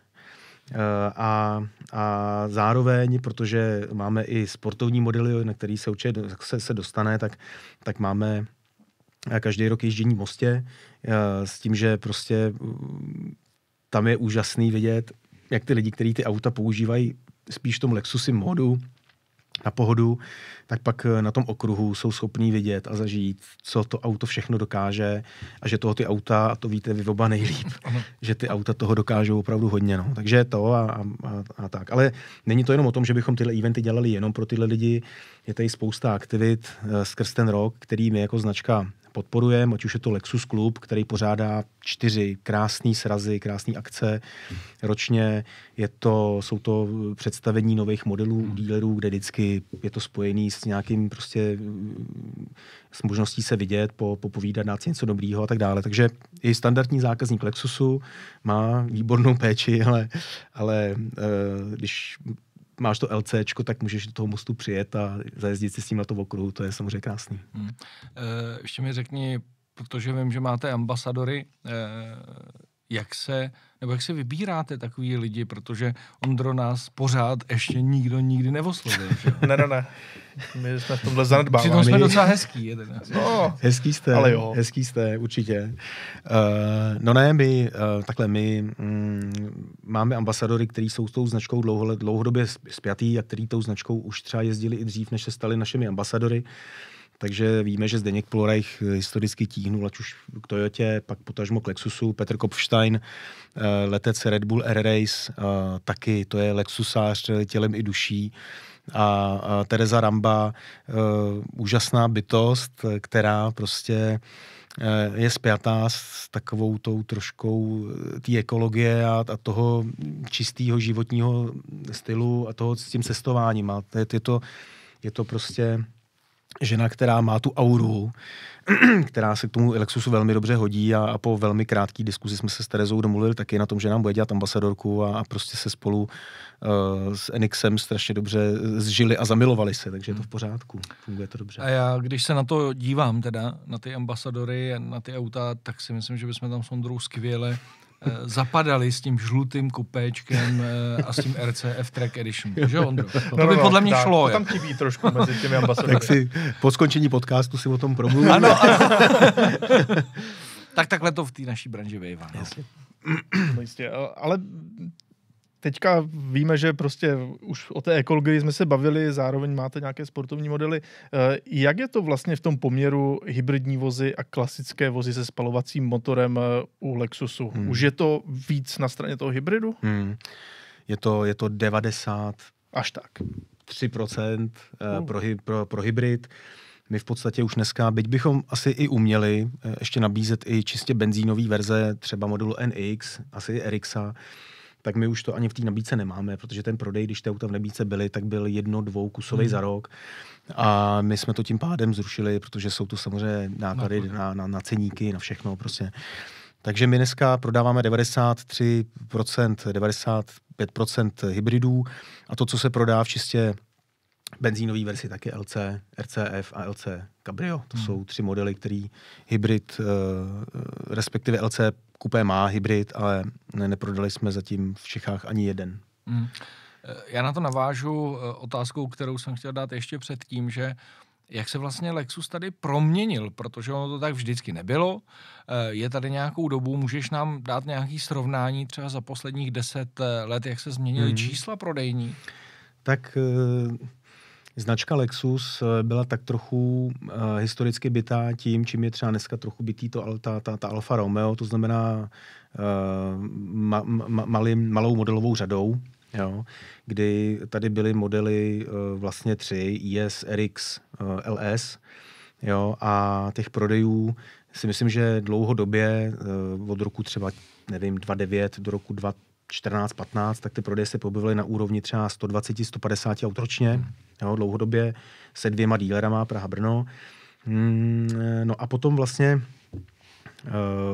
Eh, a, a zároveň, protože máme i sportovní modely, na který se určitě se, se dostane, tak, tak máme eh, každý rok ježdění v Mostě eh, s tím, že prostě mm, tam je úžasný vidět, jak ty lidi, kteří ty auta používají spíš v tom Lexusy modu, na pohodu, tak pak eh, na tom okruhu jsou schopní vidět a zažít, co to auto všechno dokáže a že toho ty auta, a to víte vy oba nejlíp, že ty auta toho dokážou opravdu hodně. No. Takže to a, a, a tak. Ale není to jenom o tom, že bychom tyhle eventy dělali jenom pro tyhle lidi. Je tady spousta aktivit eh, skrz ten rok, který my jako značka podporujeme, ať už je to Lexus Klub, který pořádá čtyři krásné srazy, krásné akce ročně. Je to, jsou to představení nových modelů u hmm. dílerů, kde vždycky je to spojený s nějakým prostě s možností se vidět, po, popovídat, dát si něco dobrýho a tak dále. Takže i standardní zákazník Lexusu má výbornou péči, ale, ale eh, když máš to LC, tak můžeš do toho mostu přijet a zajezdit si s ním na to okruhu, to je samozřejmě krásný.
Hmm. E, ještě mi řekni, protože vím, že máte ambasadory, e, jak se, nebo jak se vybíráte takový lidi, protože Ondro nás pořád ještě nikdo nikdy nevoslovil. ne, ne, ne. My jsme v tomhle zanedbáváni. Přitom jsme docela hezký. Jeden. No, hezký jste, ale jo.
hezký jste, určitě. Uh, no ne, my, uh, takhle, my mm, máme ambasadory, kteří jsou s tou značkou dlouho, dlouhodobě spjatý a který tou značkou už třeba jezdili i dřív, než se stali našimi ambasadory. Uh, takže víme, že Zdeněk Polorajch eh, historicky tíhnul, ať už k Toyotě, pak potažmo k Lexusu, Petr Kopfstein, eh, letec Red Bull Air Race, eh, taky to je Lexusář tělem i duší a, a Tereza Ramba, e, úžasná bytost, která prostě e, je spjatá s takovou tou troškou té ekologie a, a toho čistého životního stylu a toho s tím cestováním. A je, je, to, je to prostě žena, která má tu auru, která se k tomu Lexusu velmi dobře hodí a, a po velmi krátké diskuzi jsme se s Terezou domluvili taky na tom, že nám bude dělat ambasadorku a, a prostě se spolu uh, s Enixem strašně dobře zžili a zamilovali se, takže je to v hmm. pořádku, funguje to
dobře. A já, když se na to dívám teda, na ty ambasadory, na ty auta, tak si myslím, že bychom tam s Ondrou skvěle Eh, zapadali s tím žlutým kupéčkem eh, a s tím RCF Track Edition. Že, Ondro? No, to no, by no, podle mě tak, šlo. To tam chybí trošku mezi těmi ambasadory. Tak si po
skončení podcastu
si o tom promluvím. Ano, ano.
tak takhle to v té naší branži vejvá. No. Jasně. No jistě, ale
teďka víme, že prostě už o té ekologii jsme se bavili, zároveň máte nějaké sportovní modely. Eh, jak je to vlastně v tom poměru hybridní vozy a klasické vozy se spalovacím motorem eh, u Lexusu? Hmm. Už je to víc na straně toho hybridu?
Hmm. Je, to, je to 90... Až tak. 3% uh. Eh, pro, pro, pro hybrid. My v podstatě už dneska, byť bychom asi i uměli ještě nabízet i čistě benzínové verze, třeba modulu NX, asi Erixa, tak my už to ani v té nabídce nemáme, protože ten prodej, když ty auta v nabídce byly, tak byl jedno, dvou kusový hmm. za rok. A my jsme to tím pádem zrušili, protože jsou to samozřejmě náklady na, na, na ceníky, na všechno prostě. Takže my dneska prodáváme 93%, 95% hybridů a to, co se prodá v čistě benzínové verzi je LC, RCF a LC Cabrio. To hmm. jsou tři modely, který hybrid, eh, respektive LC kupé má hybrid, ale ne, neprodali jsme zatím v Čechách ani jeden.
Mm. Já na to navážu eh, otázkou, kterou jsem chtěl dát ještě předtím, že jak se vlastně Lexus tady proměnil, protože ono to tak vždycky nebylo. Eh, je tady nějakou dobu, můžeš nám dát nějaké srovnání třeba za posledních deset let, jak se změnily mm. čísla prodejní?
Tak Značka Lexus eh, byla tak trochu uh, historicky bytá tím, čím je třeba dneska trochu bytý to, ta, ta, ta Alfa Romeo, to znamená uh, ma, ma, malý, malou modelovou řadou, jo, kdy tady byly modely uh, vlastně tři, IS, RX, uh, LS, jo, a těch prodejů si myslím, že dlouhodobě uh, od roku třeba nevím, 2009 do roku 20 14-15, tak ty prodeje se pobyvaly na úrovni třeba 120-150 aut ročně, hmm. jo, dlouhodobě se dvěma dílerama Praha-Brno. Mm, no a potom vlastně Uh,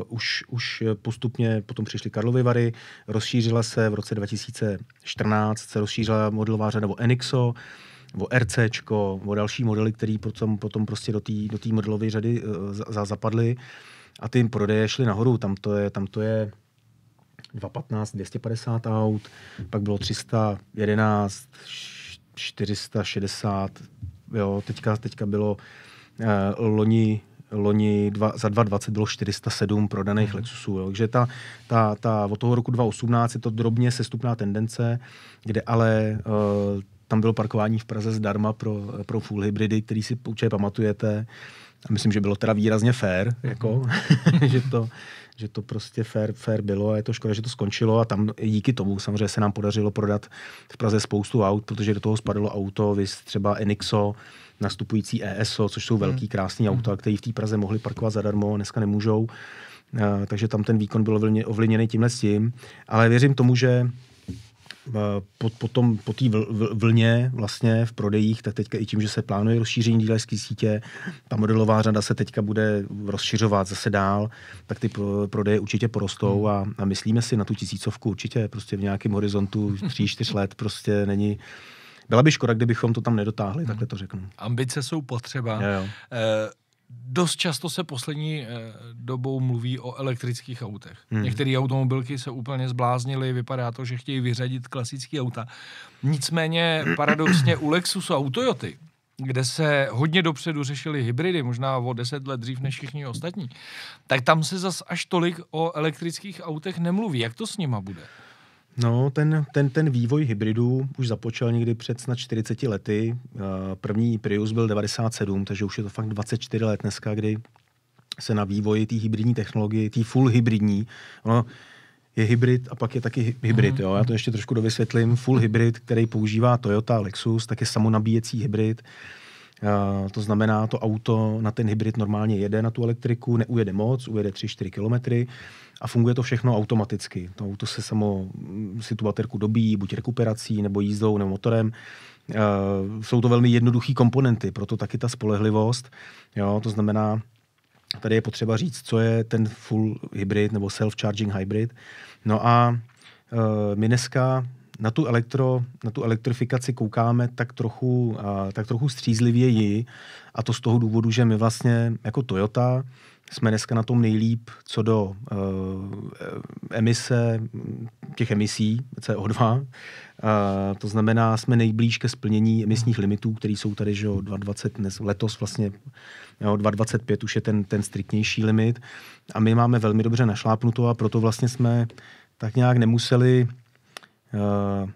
už, už postupně potom přišly Karlovy Vary, rozšířila se v roce 2014, se rozšířila modelová řada o Enixo, o RCčko, o další modely, které potom, potom prostě do té do modelové řady uh, za, zapadly a ty prodeje šly nahoru, tam to je, tam to je 215, 250 aut, pak bylo 311, 460, jo, teďka, teďka bylo eh, loni loni dva, za 2020 bylo 407 prodaných mm. Lexusů. Jo. Takže ta, ta, ta, od toho roku 2018 je to drobně sestupná tendence, kde ale uh, tam bylo parkování v Praze zdarma pro, pro full hybridy, který si určitě pamatujete. A myslím, že bylo teda výrazně fair, jako, mm. že to, že to prostě fair, fair bylo a je to škoda, že to skončilo a tam díky tomu samozřejmě se nám podařilo prodat v Praze spoustu aut, protože do toho spadlo auto, vys třeba Enixo, nastupující ESO, což jsou hmm. velký krásný hmm. auta, které v té Praze mohli parkovat zadarmo, dneska nemůžou. Takže tam ten výkon byl ovlivněný tímhle s tím. Ale věřím tomu, že po, eh, po, tom, po té vlně vlastně v prodejích, tak teďka i tím, že se plánuje rozšíření dílerské sítě, ta modelová řada se teďka bude rozšiřovat zase dál, tak ty prodeje určitě porostou a, a myslíme si na tu tisícovku určitě prostě v nějakém horizontu 3-4 let prostě není, byla by škoda, kdybychom to tam nedotáhli, hmm. takhle to řeknu.
Ambice jsou potřeba. Jo, jo. E- Dost často se poslední eh, dobou mluví o elektrických autech. Hmm. Některé automobilky se úplně zbláznily, vypadá to, že chtějí vyřadit klasické auta. Nicméně paradoxně u Lexusu a u Toyoty, kde se hodně dopředu řešily hybridy, možná o deset let dřív než všichni ostatní, tak tam se zas až tolik o elektrických autech nemluví. Jak to s nima bude?
No, ten, ten, ten vývoj hybridů už započal někdy před snad 40 lety. Eh, první Prius byl 97, takže už je to fakt 24 let dneska, kdy se na vývoji té hybridní technologie, té full hybridní, ono je hybrid a pak je taky hybrid. Mhm. Jo? Já to ještě trošku dovysvětlím. Full hybrid, který používá Toyota Lexus, tak je samonabíjecí hybrid. Uh, Eh, to znamená, to auto na ten hybrid normálně jede na tu elektriku, neujede moc, ujede 3-4 kilometry a funguje to všechno automaticky. To auto se samo mm, si tu baterku dobíjí, buď rekuperací, nebo jízdou, nebo motorem. Eh, jsou to velmi jednoduché komponenty, proto taky ta spolehlivost. Jo, to znamená, tady je potřeba říct, co je ten full hybrid nebo self-charging hybrid. No a eh, my dneska na tu, elektro, na tu elektrifikaci koukáme tak trochu, tak trochu střízlivěji a to z toho důvodu, že my vlastně jako Toyota jsme dneska na tom nejlíp co do uh, emise, těch emisí CO2. Uh, to znamená, jsme nejblíž ke splnění emisních limitů, které jsou tady, že jo, 2020, dnes, letos vlastně, jo, 2025 už je ten, ten striktnější limit. A my máme velmi dobře našlápnuto a proto vlastně jsme tak nějak nemuseli Eh,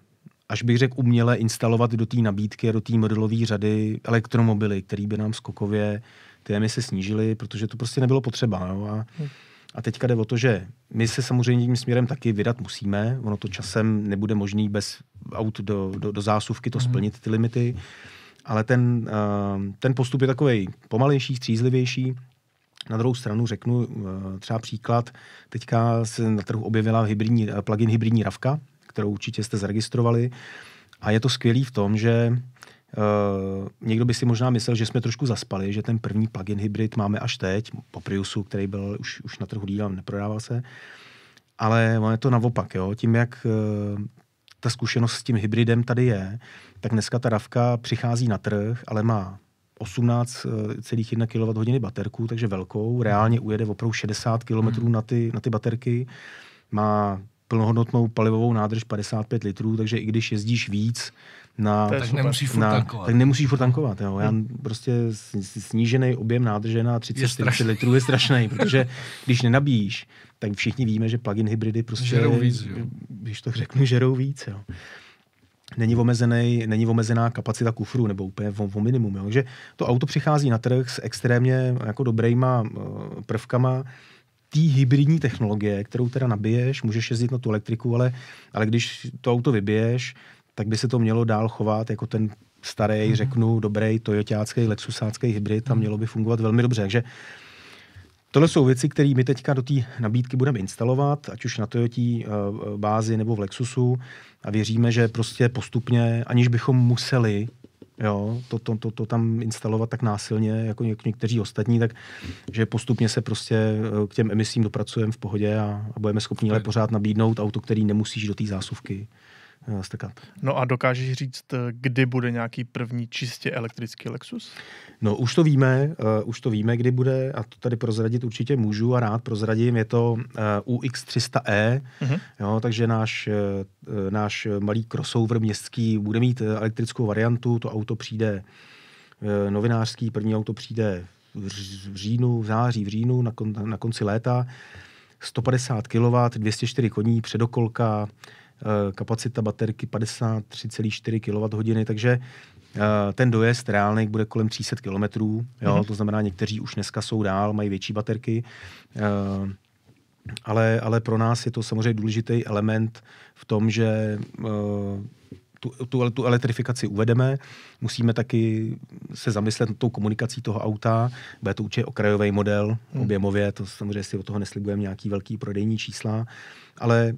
až bych řekl uměle instalovat do té nabídky a do té modelové řady elektromobily, které by nám skokově ty emise snížily, protože to prostě nebylo potřeba. No? A, hm. a teďka jde o to, že my se samozřejmě tím směrem taky vydat musíme, ono to časem nebude možný bez aut do, do, do zásuvky to hm. splnit, ty limity, ale ten, eh, ten postup je takový pomalejší, střízlivější, na druhou stranu řeknu eh, třeba příklad, teďka se na trhu objevila hybridní, plugin hybridní ravka, kterou určitě jste zaregistrovali. A je to skvělý v tom, že Uh, někdo by si možná myslel, že jsme trošku zaspali, že ten první plugin hybrid máme až teď, po Priusu, který byl už, už na trhu díl, neprodával se. Ale ono je to naopak, jo. Tím, jak uh, ta zkušenost s tím hybridem tady je, tak dneska ta RAVka přichází na trh, ale má 18,1 eh, kWh baterku, takže velkou, reálně ujede opravdu 60 km hmm. na, ty, na ty baterky, má plnohodnotnou palivovou nádrž 55 litrů, takže i když jezdíš víc, na, tak, super, nemusíš furt na, tak nemusíš furt tankovat. Jo. Já hmm. prostě snížený objem nádrže na 30-40 litrů je strašný, protože když nenabíjíš, tak všichni víme, že plug-in hybridy prostě... Žerou víc, jo. Když to řeknu, žerou víc, jo. Není, omezený, není omezená kapacita kufru nebo úplně o, o minimum. Jo. Takže to auto přichází na trh s extrémně jako dobrýma eh, prvkama, té hybridní technologie, kterou teda nabiješ, můžeš jezdit na tu elektriku, ale, ale když to auto vybiješ, tak by se to mělo dál chovat jako ten starý, mm-hmm. řeknu, dobrý tojotácký, lexusácký hybrid a mhm. mělo by fungovat velmi dobře. Takže tohle jsou věci, které my teďka do té nabídky budeme instalovat, ať už na Toyotí eh, bázi nebo v Lexusu a věříme, že prostě postupně, aniž bychom museli jo, to, to, to, to tam instalovat tak násilně, jako něk, někteří ostatní, tak že postupně se prostě eh, k těm emisím dopracujeme v pohodě a, a budeme schopni ale pořád nabídnout auto, který nemusíš do té zásuvky strkat.
No a dokážeš říct, eh, kdy bude nějaký první čistě elektrický Lexus?
No už to víme, uh, už to víme, kdy bude a to tady prozradit určitě můžu a rád prozradím, je to uh, UX300e, uh-huh. jo, takže náš, uh, náš malý crossover městský bude mít elektrickou variantu, to auto přijde uh, novinářský, první auto přijde v říjnu, v září, v říjnu, na, kon, na konci léta, 150 kW, 204 koní, předokolka, Eh, kapacita baterky 53,4 kWh, takže eh, ten dojezd reálný bude kolem 300 km, jo, mhm. to znamená, někteří už dneska jsou dál, mají větší baterky, eh, ale, ale pro nás je to samozřejmě důležitý element v tom, že tu, tu, tu elektrifikaci uvedeme. Musíme taky se zamyslet nad tou komunikací toho auta. Bude to určitě okrajový model, mhm. objemově, to samozřejmě si od toho neslibujeme nějaký velký prodejní čísla, ale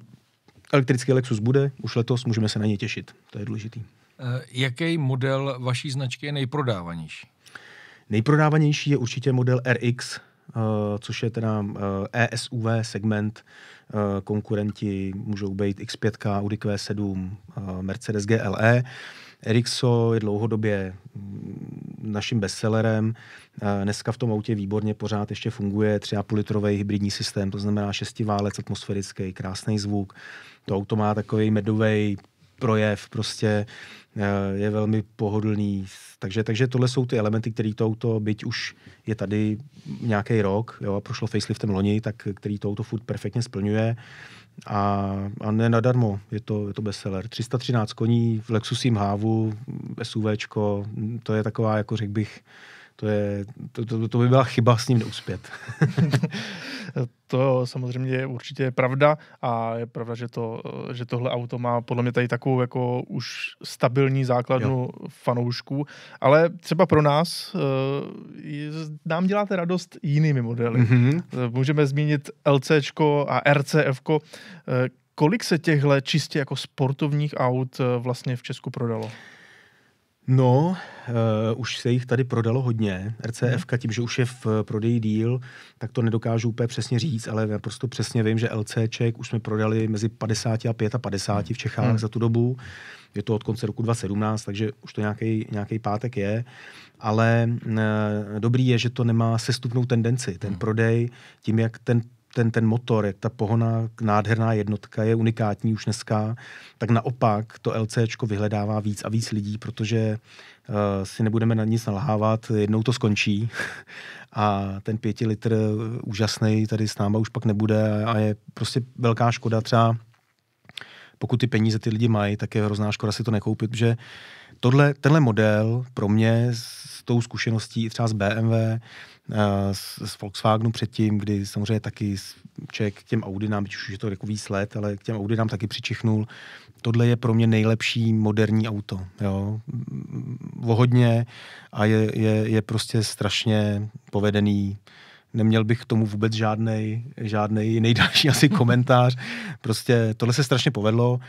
elektrický Lexus bude, už letos můžeme se na něj těšit, to je důležitý.
Eh, jaký model vaší značky je nejprodávanější?
Nejprodávanější je určitě model RX, eh, což je teda ESUV eh, e segment. Konkurenti můžou být X5, Audi Q7, Mercedes GLE. Erikso je dlouhodobě mm, naším bestsellerem. Dneska v tom autě výborně pořád ještě funguje 3,5 litrový hybridní systém, to znamená šestiválec atmosférický, krásný zvuk. To auto má takový medový projev, prostě eh, je velmi pohodlný. Takže, takže tohle jsou ty elementy, které to auto, byť už je tady nějaký rok, jo, a prošlo faceliftem loni, tak který to auto furt perfektně splňuje. A, a ne nadarmo, je to, je to bestseller. 313 koní v Lexusím hávu, SUVčko, to je taková, jako řekl bych, to, je, to, to, to by byla chyba s ním neuspět.
to samozřejmě je určitě pravda a je pravda, že, to, že tohle auto má podle mě tady takovou jako už stabilní základnu jo. fanoušků, ale třeba pro nás eh, je, nám děláte radost jinými modely. Mm-hmm. Můžeme zmínit LCčko a RCFko, eh, Kolik se těchto čistě jako sportovních aut vlastně v Česku prodalo?
No, uh, už se
jich tady prodalo hodně. RCF, hmm. tím, že už
je v eh, prodeji díl, tak to nedokážu úplně přesně říct, ale prostě přesně vím, že LCček už jsme prodali mezi 50 a 55 v Čechách hmm. za tu dobu. Je to od konce roku 2017, takže už to nějaký pátek je. Ale uh, dobrý je, že to nemá sestupnou tendenci. Ten hmm. prodej, tím, jak ten ten, ten motor, jak ta pohoná nádherná jednotka je unikátní už dneska, tak naopak to LCčko vyhledává víc a víc lidí, protože uh, si nebudeme na nic nalhávat, jednou to skončí a ten pěti litr úžasný tady s náma už pak nebude a je prostě velká škoda třeba pokud ty peníze ty lidi mají, tak je hrozná škoda si to nekoupit, protože tohle, tenhle model pro mě s tou zkušeností třeba z BMW, Eh, z, z Volkswagenu předtím, kdy samozřejmě taky člověk k těm Audinám, byť už je to takový sled, ale k těm Audinám taky přičichnul. Tohle je pro mě nejlepší moderní auto. Jo? Vohodně mm, a je, je, je prostě strašně povedený neměl bych k tomu vůbec žádný žádnej nejdalší asi komentář. Prostě tohle se strašně povedlo.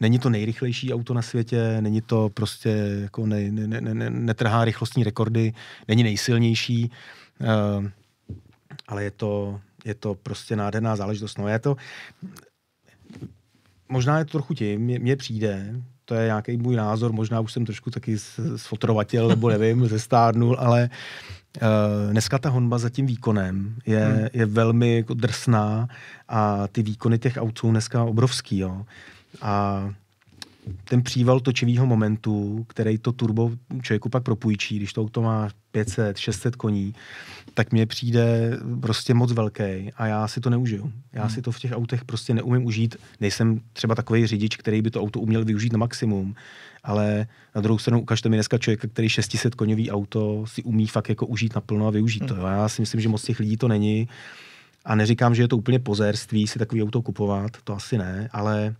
Není to nejrychlejší auto na světě, není to prostě jako ne, ne, ne, ne, netrhá rychlostní rekordy, není nejsilnější, uh, ale je to, je to prostě nádherná záležitost. No je to, možná je to trochu tím, mně přijde, to je nějaký můj názor, možná už jsem trošku taky sfotrovatil, nebo nevím, zestárnul, ale uh, dneska ta honba za tím výkonem je, hmm. je velmi jako drsná a ty výkony těch aut jsou dneska obrovský, jo. Uh, a ten příval točivého momentu, který to turbo člověku pak propůjčí, když to auto má 500, 600 koní, tak mně přijde prostě moc velký a já si to neužiju. Já hmm. si to v těch autech prostě neumím užít. Nejsem třeba takový řidič, který by to auto uměl využít na maximum, ale na druhou stranu ukažte mi dneska člověka, který 600 koňový auto si umí fakt jako užít naplno a využít hmm. to. Já si myslím, že moc těch lidí to není. A neříkám, že je to úplně pozérství si takový auto kupovat, to asi ne, ale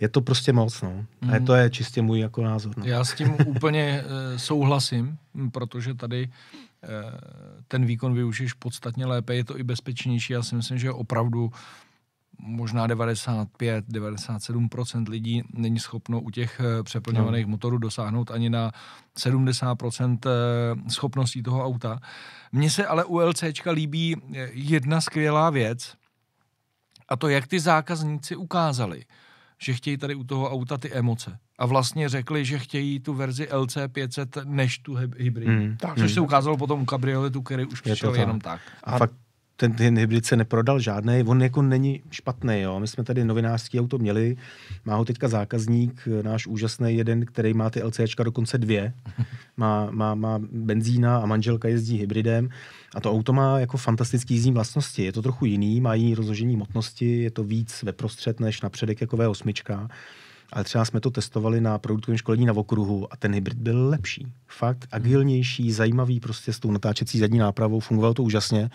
je to prostě moc, no. Mm. A mhm. to je čistě můj jako názor. No. Já s tím
úplně eh, souhlasím, protože tady eh, ten výkon využiješ podstatně lépe, je to i bezpečnější. Já si myslím, že opravdu možná 95-97% lidí není schopno u těch eh, přeplňovaných no. motorů dosáhnout ani na 70% schopností toho auta. Mně se ale u LCčka líbí jedna skvělá věc, a to, jak ty zákazníci ukázali, že chtějí tady u toho auta ty emoce. A vlastně řekli, že chtějí tu verzi LC500 než tu hybridní. Hmm. Což hmm. se ukázalo potom u kabrioletu, který už přišel jenom tak. A, a fakt
ten, ten hybrid se neprodal žádný, on jako není špatný. Jo. My jsme tady novinářský auto měli, má ho teďka zákazník, náš úžasný jeden, který má ty LCčka dokonce dvě, má, má, má benzína a manželka jezdí hybridem a to auto má jako fantastický jízdní vlastnosti. Je to trochu jiný, má jiný rozložení hmotnosti, je to víc ve prostřed než na předek jako V8, ale třeba jsme to testovali na produktovém školení na okruhu a ten hybrid byl lepší. Fakt agilnější, zajímavý prostě s tou natáčecí zadní nápravou, fungovalo to úžasně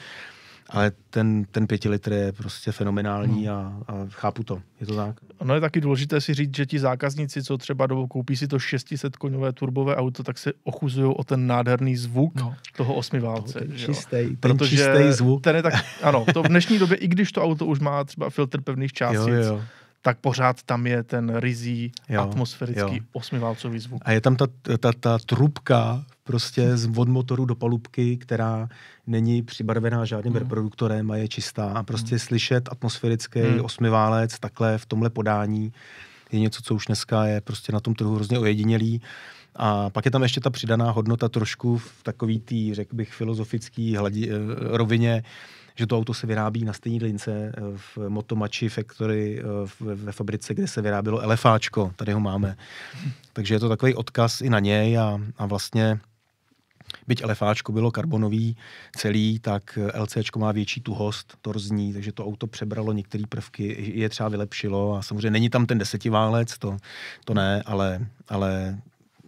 ale ten, ten pětilitr je prostě fenomenální hmm. a, a chápu to. Je to tak?
Ono je taky důležité si říct, že ti zákazníci, co třeba do, koupí si to 600-koňové turbové auto, tak se ochuzují o ten nádherný zvuk no. toho osmiválce. To, ten čistý, ten Protože čistý zvuk. Ten je tak, ano, to v dnešní době, i když to auto už má třeba filtr pevných částic, jo, jo tak pořád tam je ten rizí jo, atmosférický jo. osmiválcový zvuk.
A je tam ta, ta, ta trubka prostě z, od motoru do palubky, která není přibarvená žádným mm. reproduktorem a je čistá. A prostě mm. slyšet atmosférický mm. osmiválec takhle v tomhle podání je něco, co už dneska je prostě na tom trhu hrozně ojedinělý. A pak je tam ještě ta přidaná hodnota trošku v takový tý, řekl bych, filozofický hladi, eh, rovině, že to auto se vyrábí na stejné lince eh, v Motomachi Factory eh, ve fabrice, kde se vyrábělo Elefáčko. Tady ho máme. Mhm. Takže je to takový odkaz i na něj a, a vlastně byť LFAčko bylo karbonový celý, tak LCčko má větší tuhost torzní, takže to auto přebralo některé prvky, je třeba vylepšilo a samozřejmě není tam ten desetiválec, to, to ne, ale, ale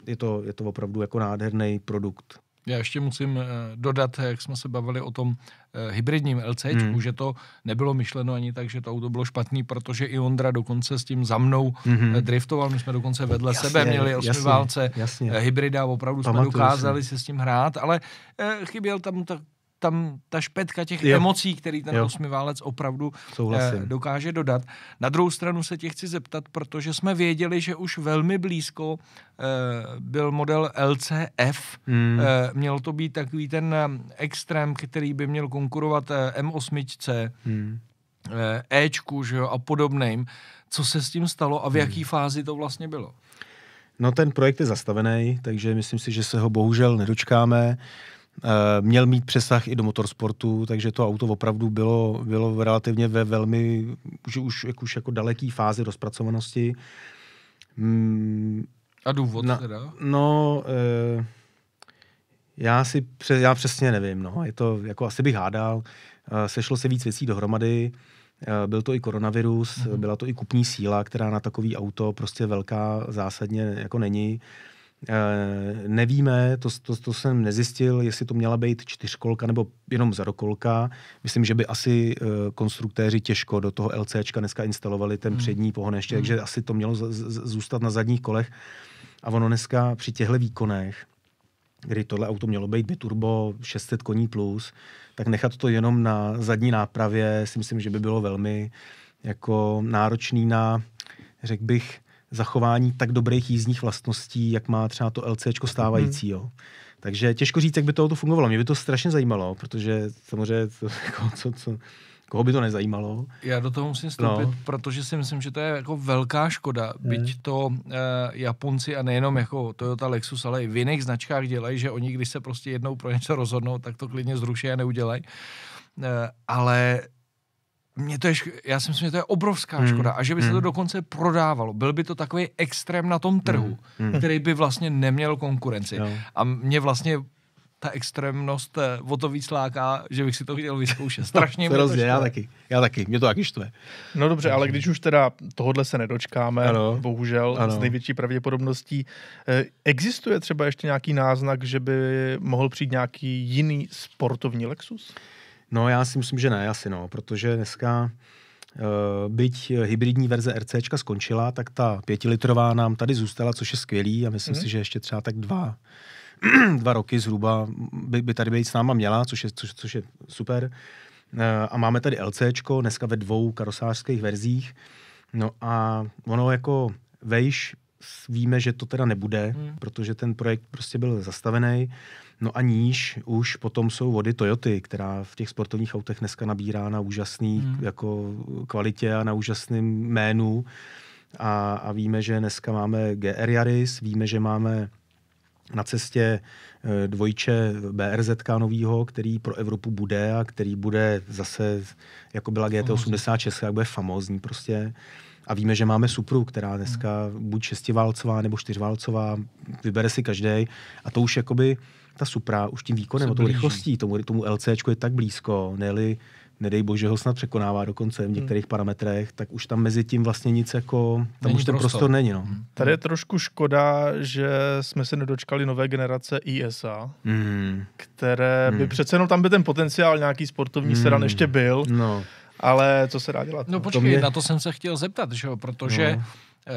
je to, je to opravdu jako nádherný produkt.
Já ještě musím eh, dodat, eh, jak jsme se bavili o tom eh, hybridním LC, hmm. že to nebylo myšleno ani tak, že to auto bylo špatný, protože i Ondra dokonce s tím za mnou hmm. driftoval. My jsme dokonce vedle jasně, sebe měli osmiválce válce, hybrida, opravdu Pamatuju jsme dokázali se. se s tím hrát, ale chyběl tam tak tam ta špetka těch jo. emocí, který ten jo. osmiválec opravdu Souhlasím. Eh, dokáže dodat. Na druhou stranu se tě chci zeptat, protože jsme věděli, že už velmi blízko eh, byl model LCF. Hmm. Eh, měl to být takový ten extrém, který by měl konkurovat M8, hmm. eh, Ečku že jo, a podobným. Co se s tím stalo a v hmm. jaký fázi to vlastně bylo?
No ten projekt je zastavený, takže myslím si, že se ho bohužel nedočkáme. Eh, měl mít přesah i do motorsportu, takže to auto opravdu bylo, bylo relativně ve velmi, už, už, jak už jako daleký fázi rozpracovanosti. Mm, A důvod na, teda? No, e, já si pře, já přesně nevím, no, je to, jako asi bych hádal, e, sešlo se víc věcí dohromady, e, byl to i koronavirus, mm-hmm. byla to i kupní síla, která na takový auto prostě velká zásadně jako není. E, Eh, nevíme, to, to, to jsem nezjistil, jestli to měla být čtyřkolka nebo jenom zadokolka. Myslím, že by asi eh, konstruktéři těžko do toho LCčka dneska instalovali ten hmm. přední pohon ještě, hmm. takže asi to mělo z, z, zůstat na zadních kolech. A ono dneska při těchto výkonech, kdy tohle auto mělo být turbo 600 koní plus, tak nechat to jenom na zadní nápravě si myslím, že by bylo velmi jako náročný na, řekl bych, zachování tak dobrých jízdních vlastností, jak má třeba to LCčko stávající. Mhm. Jo. Takže těžko říct, jak by to fungovalo. Mě by to strašně zajímalo, protože samozřejmě to, jako, co, co, koho by to nezajímalo.
Já do toho musím vstoupit, no. protože si myslím, že to je jako velká škoda, hmm. byť to uh, Japonci a nejenom jako Toyota Lexus, ale i v jiných značkách dělají, že oni, když se prostě jednou pro něco rozhodnou, tak to klidně zruší a neudělají. Uh, eh, ale mě to je, já si myslím, že to je obrovská hmm. škoda a že by se to hmm. dokonce prodávalo. Byl by to takový extrém na tom trhu, hmm. hmm. který by vlastně neměl konkurenci. Jo. A mě vlastně ta extrémnost eh, o to víc láká, že bych si to chtěl vyzkoušet. Strašně no, mě já taky, já taky, mě to taky štve.
No dobře, ale když už teda tohodle se nedočkáme, ano. bohužel ano. s největší pravděpodobností, eh, existuje třeba ještě nějaký náznak, že by mohl přijít nějaký jiný sportovní Lexus? No já si myslím, že ne asi, no, protože dneska eh,
byť hybridní verze RCčka skončila, tak ta pětilitrová nám tady zůstala, což je skvělý a myslím mm-hmm. si, že ještě třeba tak dva, dva roky zhruba by, by tady být s náma měla, což je, což, což je super. Eh, a máme tady LCčko, dneska ve dvou karosářských verzích. No a ono jako vejš víme, že to teda nebude, mm. protože ten projekt prostě byl zastavený. No a níž už potom jsou vody Toyoty, která v těch sportovních autech dneska nabírá na úžasný hmm. jako kvalitě a na úžasným jménu. A, a víme, že dneska máme GR Yaris, víme, že máme na cestě e, dvojče BRZ novýho, který pro Evropu bude a který bude zase, jako byla GT86, jak bude famózní prostě. A víme, že máme Supru, která dneska hmm. buď šestiválcová nebo čtyřválcová, vybere si každý. A to už jakoby ta Supra už tím výkonem, tou rychlostí, tomu, tomu LCčku je tak blízko, neli, nedej bože, ho snad překonává dokonce v hmm. některých hmm. parametrech, tak už tam mezi tím vlastně nic jako, tam není už ten prostor, prostor není. No. Hmm. Tady
je trošku škoda, že jsme se nedočkali nové generace ISA, hmm. které by hmm. přece jenom tam by ten potenciál nějaký sportovní hmm. sedan ještě byl, no. ale co se dá dělat? No, no počkej, to mě... na
to jsem se chtěl zeptat, že jo, protože no. eh,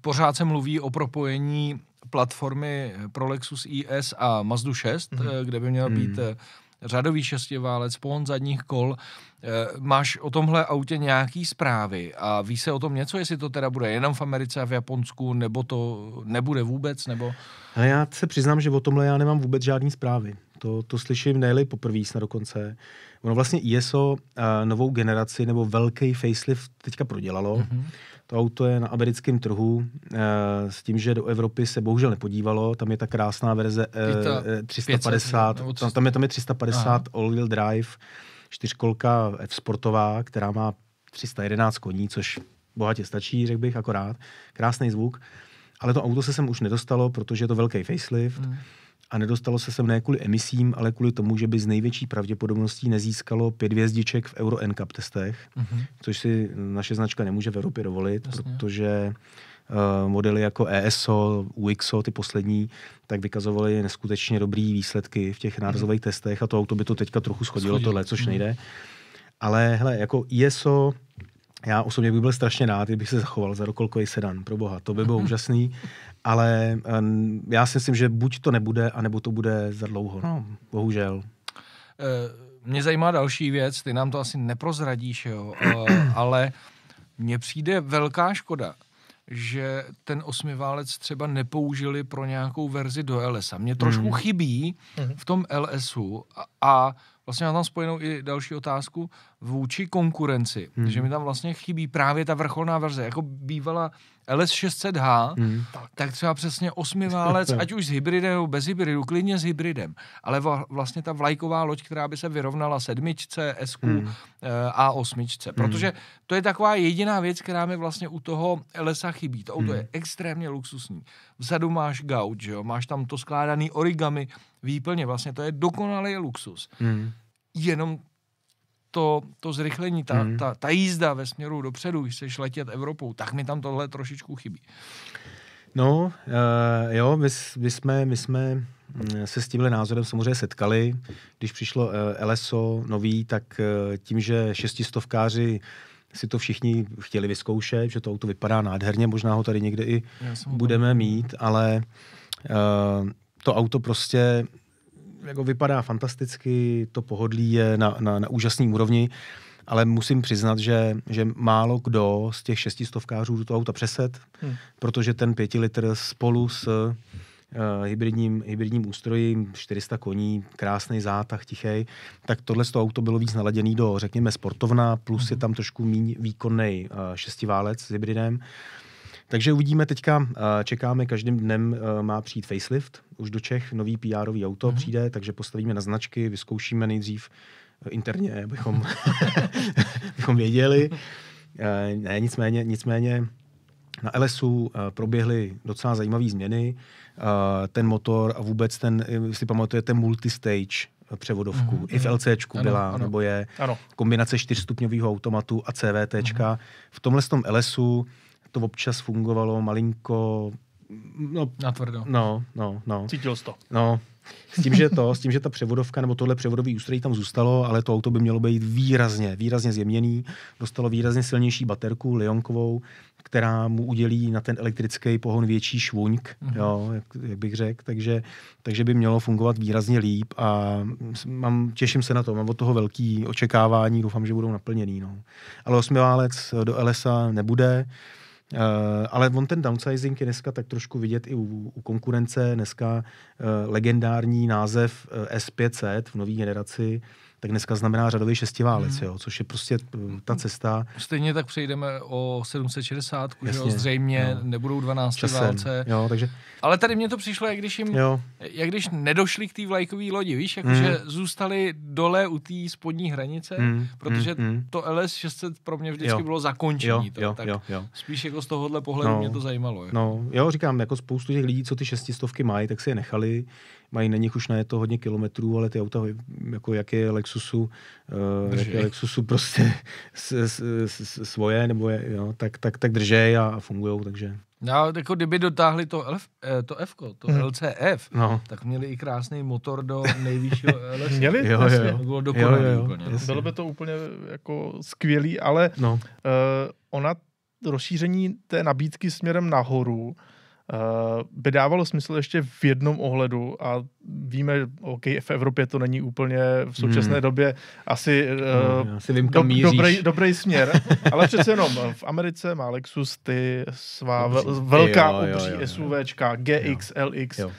pořád se mluví o propojení platformy eh, pro Lexus IS a Mazdu 6, mm-hmm. Eh, kde by měl být mm-hmm. řadový šestiválec, pohon zadních kol. Máš o tomhle autě nějaký zprávy a ví se o tom něco, jestli to teda bude jenom v Americe a v Japonsku, nebo to nebude vůbec, nebo...
A já se přiznám, že o tomhle já nemám vůbec žádný zprávy. To, to slyším nejli poprvé snad dokonce. Ono vlastně ISO uh, novou generaci nebo velký facelift teďka prodělalo. Mm-hmm. To auto je na americkém trhu eh, s tím, že do Evropy se bohužel nepodívalo. Tam je ta krásná verze e, 350, 500, tam, tam, je, tam je 350 all-wheel drive, čtyřkolka F-sportová, která má 311 koní, což bohatě stačí, řekl bych, akorát. Krásný zvuk. Ale to auto se sem už nedostalo, protože je to velký facelift. Hmm a nedostalo se sem ne kvůli emisím, ale kvůli tomu, že by z největší pravděpodobností nezískalo pět hvězdiček v Euro NCAP testech, mm-hmm. což si naše značka nemůže v Evropě dovolit, Jasně. protože uh, modely jako ESO, UXO, ty poslední, tak vykazovaly neskutečně dobrý výsledky v těch nárazových mm-hmm. testech a to auto by to teďka trochu schodilo, schodilo. tohle, což mm-hmm. nejde. Ale hele, jako ISO, e já osobně bych byl strašně rád, kdybych se zachoval za rokolkový sedan, pro boha, to by bylo mhm. úžasný, ale um, já si myslím, že buď to nebude, anebo to bude za dlouho, no, bohužel.
Eh, mě zajímá další věc, ty nám to asi neprozradíš, jo, eh, ale mně přijde velká škoda, že ten osmiválec třeba nepoužili pro nějakou verzi do LS. Mně trošku mm. chybí mhm. v tom LSu a, a vlastně mám tam spojenou i další otázku vůči konkurenci, hmm. že mi tam vlastně chybí právě ta vrcholná verze, jako bývala LS600H, hmm. tak třeba přesně osmiválec, ať už s hybridem nebo bez hybridu, klidně s hybridem, ale vlastně ta vlajková loď, která by se vyrovnala sedmičce, SQ hmm. Eh, a osmičce, hmm. protože to je taková jediná věc, která mi vlastně u toho LSA chybí. To auto hmm. je extrémně luxusní. Vzadu máš gauč, jo? máš tam to skládaný origami, výplně. Vlastně to je dokonalý luxus. Mm. Jenom to, to zrychlení, ta, mm. ta, ta jízda ve směru dopředu, když chceš letět Evropou, tak mi tam tohle trošičku chybí.
No, uh, jo, my, my, jsme, my jsme mm, se s tímhle názorem samozřejmě setkali. Když přišlo uh, eh, LSO nový, tak uh, tím, že šestistovkáři si to všichni chtěli vyzkoušet, že to auto vypadá nádherně, možná ho tady někde i budeme mít, ale uh, to auto prostě jako vypadá fantasticky, to pohodlí je na, na, na úžasný úrovni, ale musím přiznat, že, že málo kdo z těch šestistovkářů do auta přesed, hmm. protože ten pětilitr spolu s uh, hybridním, hybridním ústrojím, 400 koní, krásný zátah, tichý, tak tohle z toho auto bylo víc naladěný do, řekněme, sportovna, plus hmm. je tam trošku méně výkonný uh, eh, šestiválec s hybridem. Uh, takže uvidíme teďka, eh, čekáme, každým dnem eh, má přijít facelift, už do Čech, nový pr auto mm-hmm. přijde, takže postavíme na značky, vyzkoušíme nejdřív eh, interně, abychom, abychom věděli. Ne, nicméně, nicméně na LSU proběhly docela zajímavé změny. Ten motor a vůbec ten, si pamatujete, multistage převodovku. Mm-hmm. I v mhm. LCčku ano, byla, ano. nebo je ano. kombinace čtyřstupňového automatu a CVTčka. Mm-hmm. V tomhle tom LSU to občas fungovalo malinko...
No, Natvrdo. No, no, no. Cítil jsi to.
No, s tím, že to, s tím, že ta převodovka nebo tohle převodový ústrojí tam zůstalo, ale to auto by mělo být výrazně, výrazně zjemněný. Dostalo výrazně silnější baterku, Leonkovou, která mu udělí na ten elektrický pohon větší švuňk, mm-hmm. jo, jak, jak bych řekl, takže, takže by mělo fungovat výrazně líp a mám, těším se na to, mám od toho velký očekávání, doufám, že budou naplněný. No. Ale osmiválec do LSA nebude, Uh, ale on ten downsizing je dneska tak trošku vidět i u, u konkurence. Dneska uh, legendární název uh, eh, S500 v nové generaci uh, tak dneska znamená řadový šestiválec, hmm. jo, což je prostě eh, ta hmm. cesta.
Stejně tak přejdeme o 760, že jo, zřejmě jo. nebudou 12 Časem. válce. Jo, takže... Ale tady mě to přišlo, jak když jim, jo. jak když nedošli k té vlajkové lodi, víš, jakože hmm. zůstali dole u té spodní hranice, hmm. hmm. protože hmm. to LS 600 pro mě vždycky jo. bylo zakončení. Jo. To, jo. Tak jo. Jo. spíš jako z tohohle pohledu no. mě to zajímalo. Jo. No,
jo, říkám, jako spoustu těch lidí, co ty šestistovky mají, tak si je nechali mají na nich už na to hodně kilometrů, ale ty auta, jako jak je Lexusu, eh, držej. jak je Lexusu prostě s, s, s, svoje, nebo je, jo, tak, tak, tak držej a, a fungují, takže...
No, jako kdyby dotáhli to, F, eh, to mhm. F, to hmm. LCF, no. tak měli i krásný motor do nejvyššího LCF. měli? Jo, jo. Bylo dokonalý jo, jo, úplně. Bylo by to úplně jako skvělý,
ale no. uh, ona rozšíření té nabídky směrem nahoru, Eh, by dávalo smysl ještě v jednom ohledu a víme, OK, v Evropě to není úplně v současné hmm. době asi, eh, hmm, uh, asi vím, do, dobrý, dobrý směr, ale přece jenom eh, v Americe má Lexus ty svá obří. velká jo, obří jo, jo, SUVčka, GX, jo. LX, jo. Uh,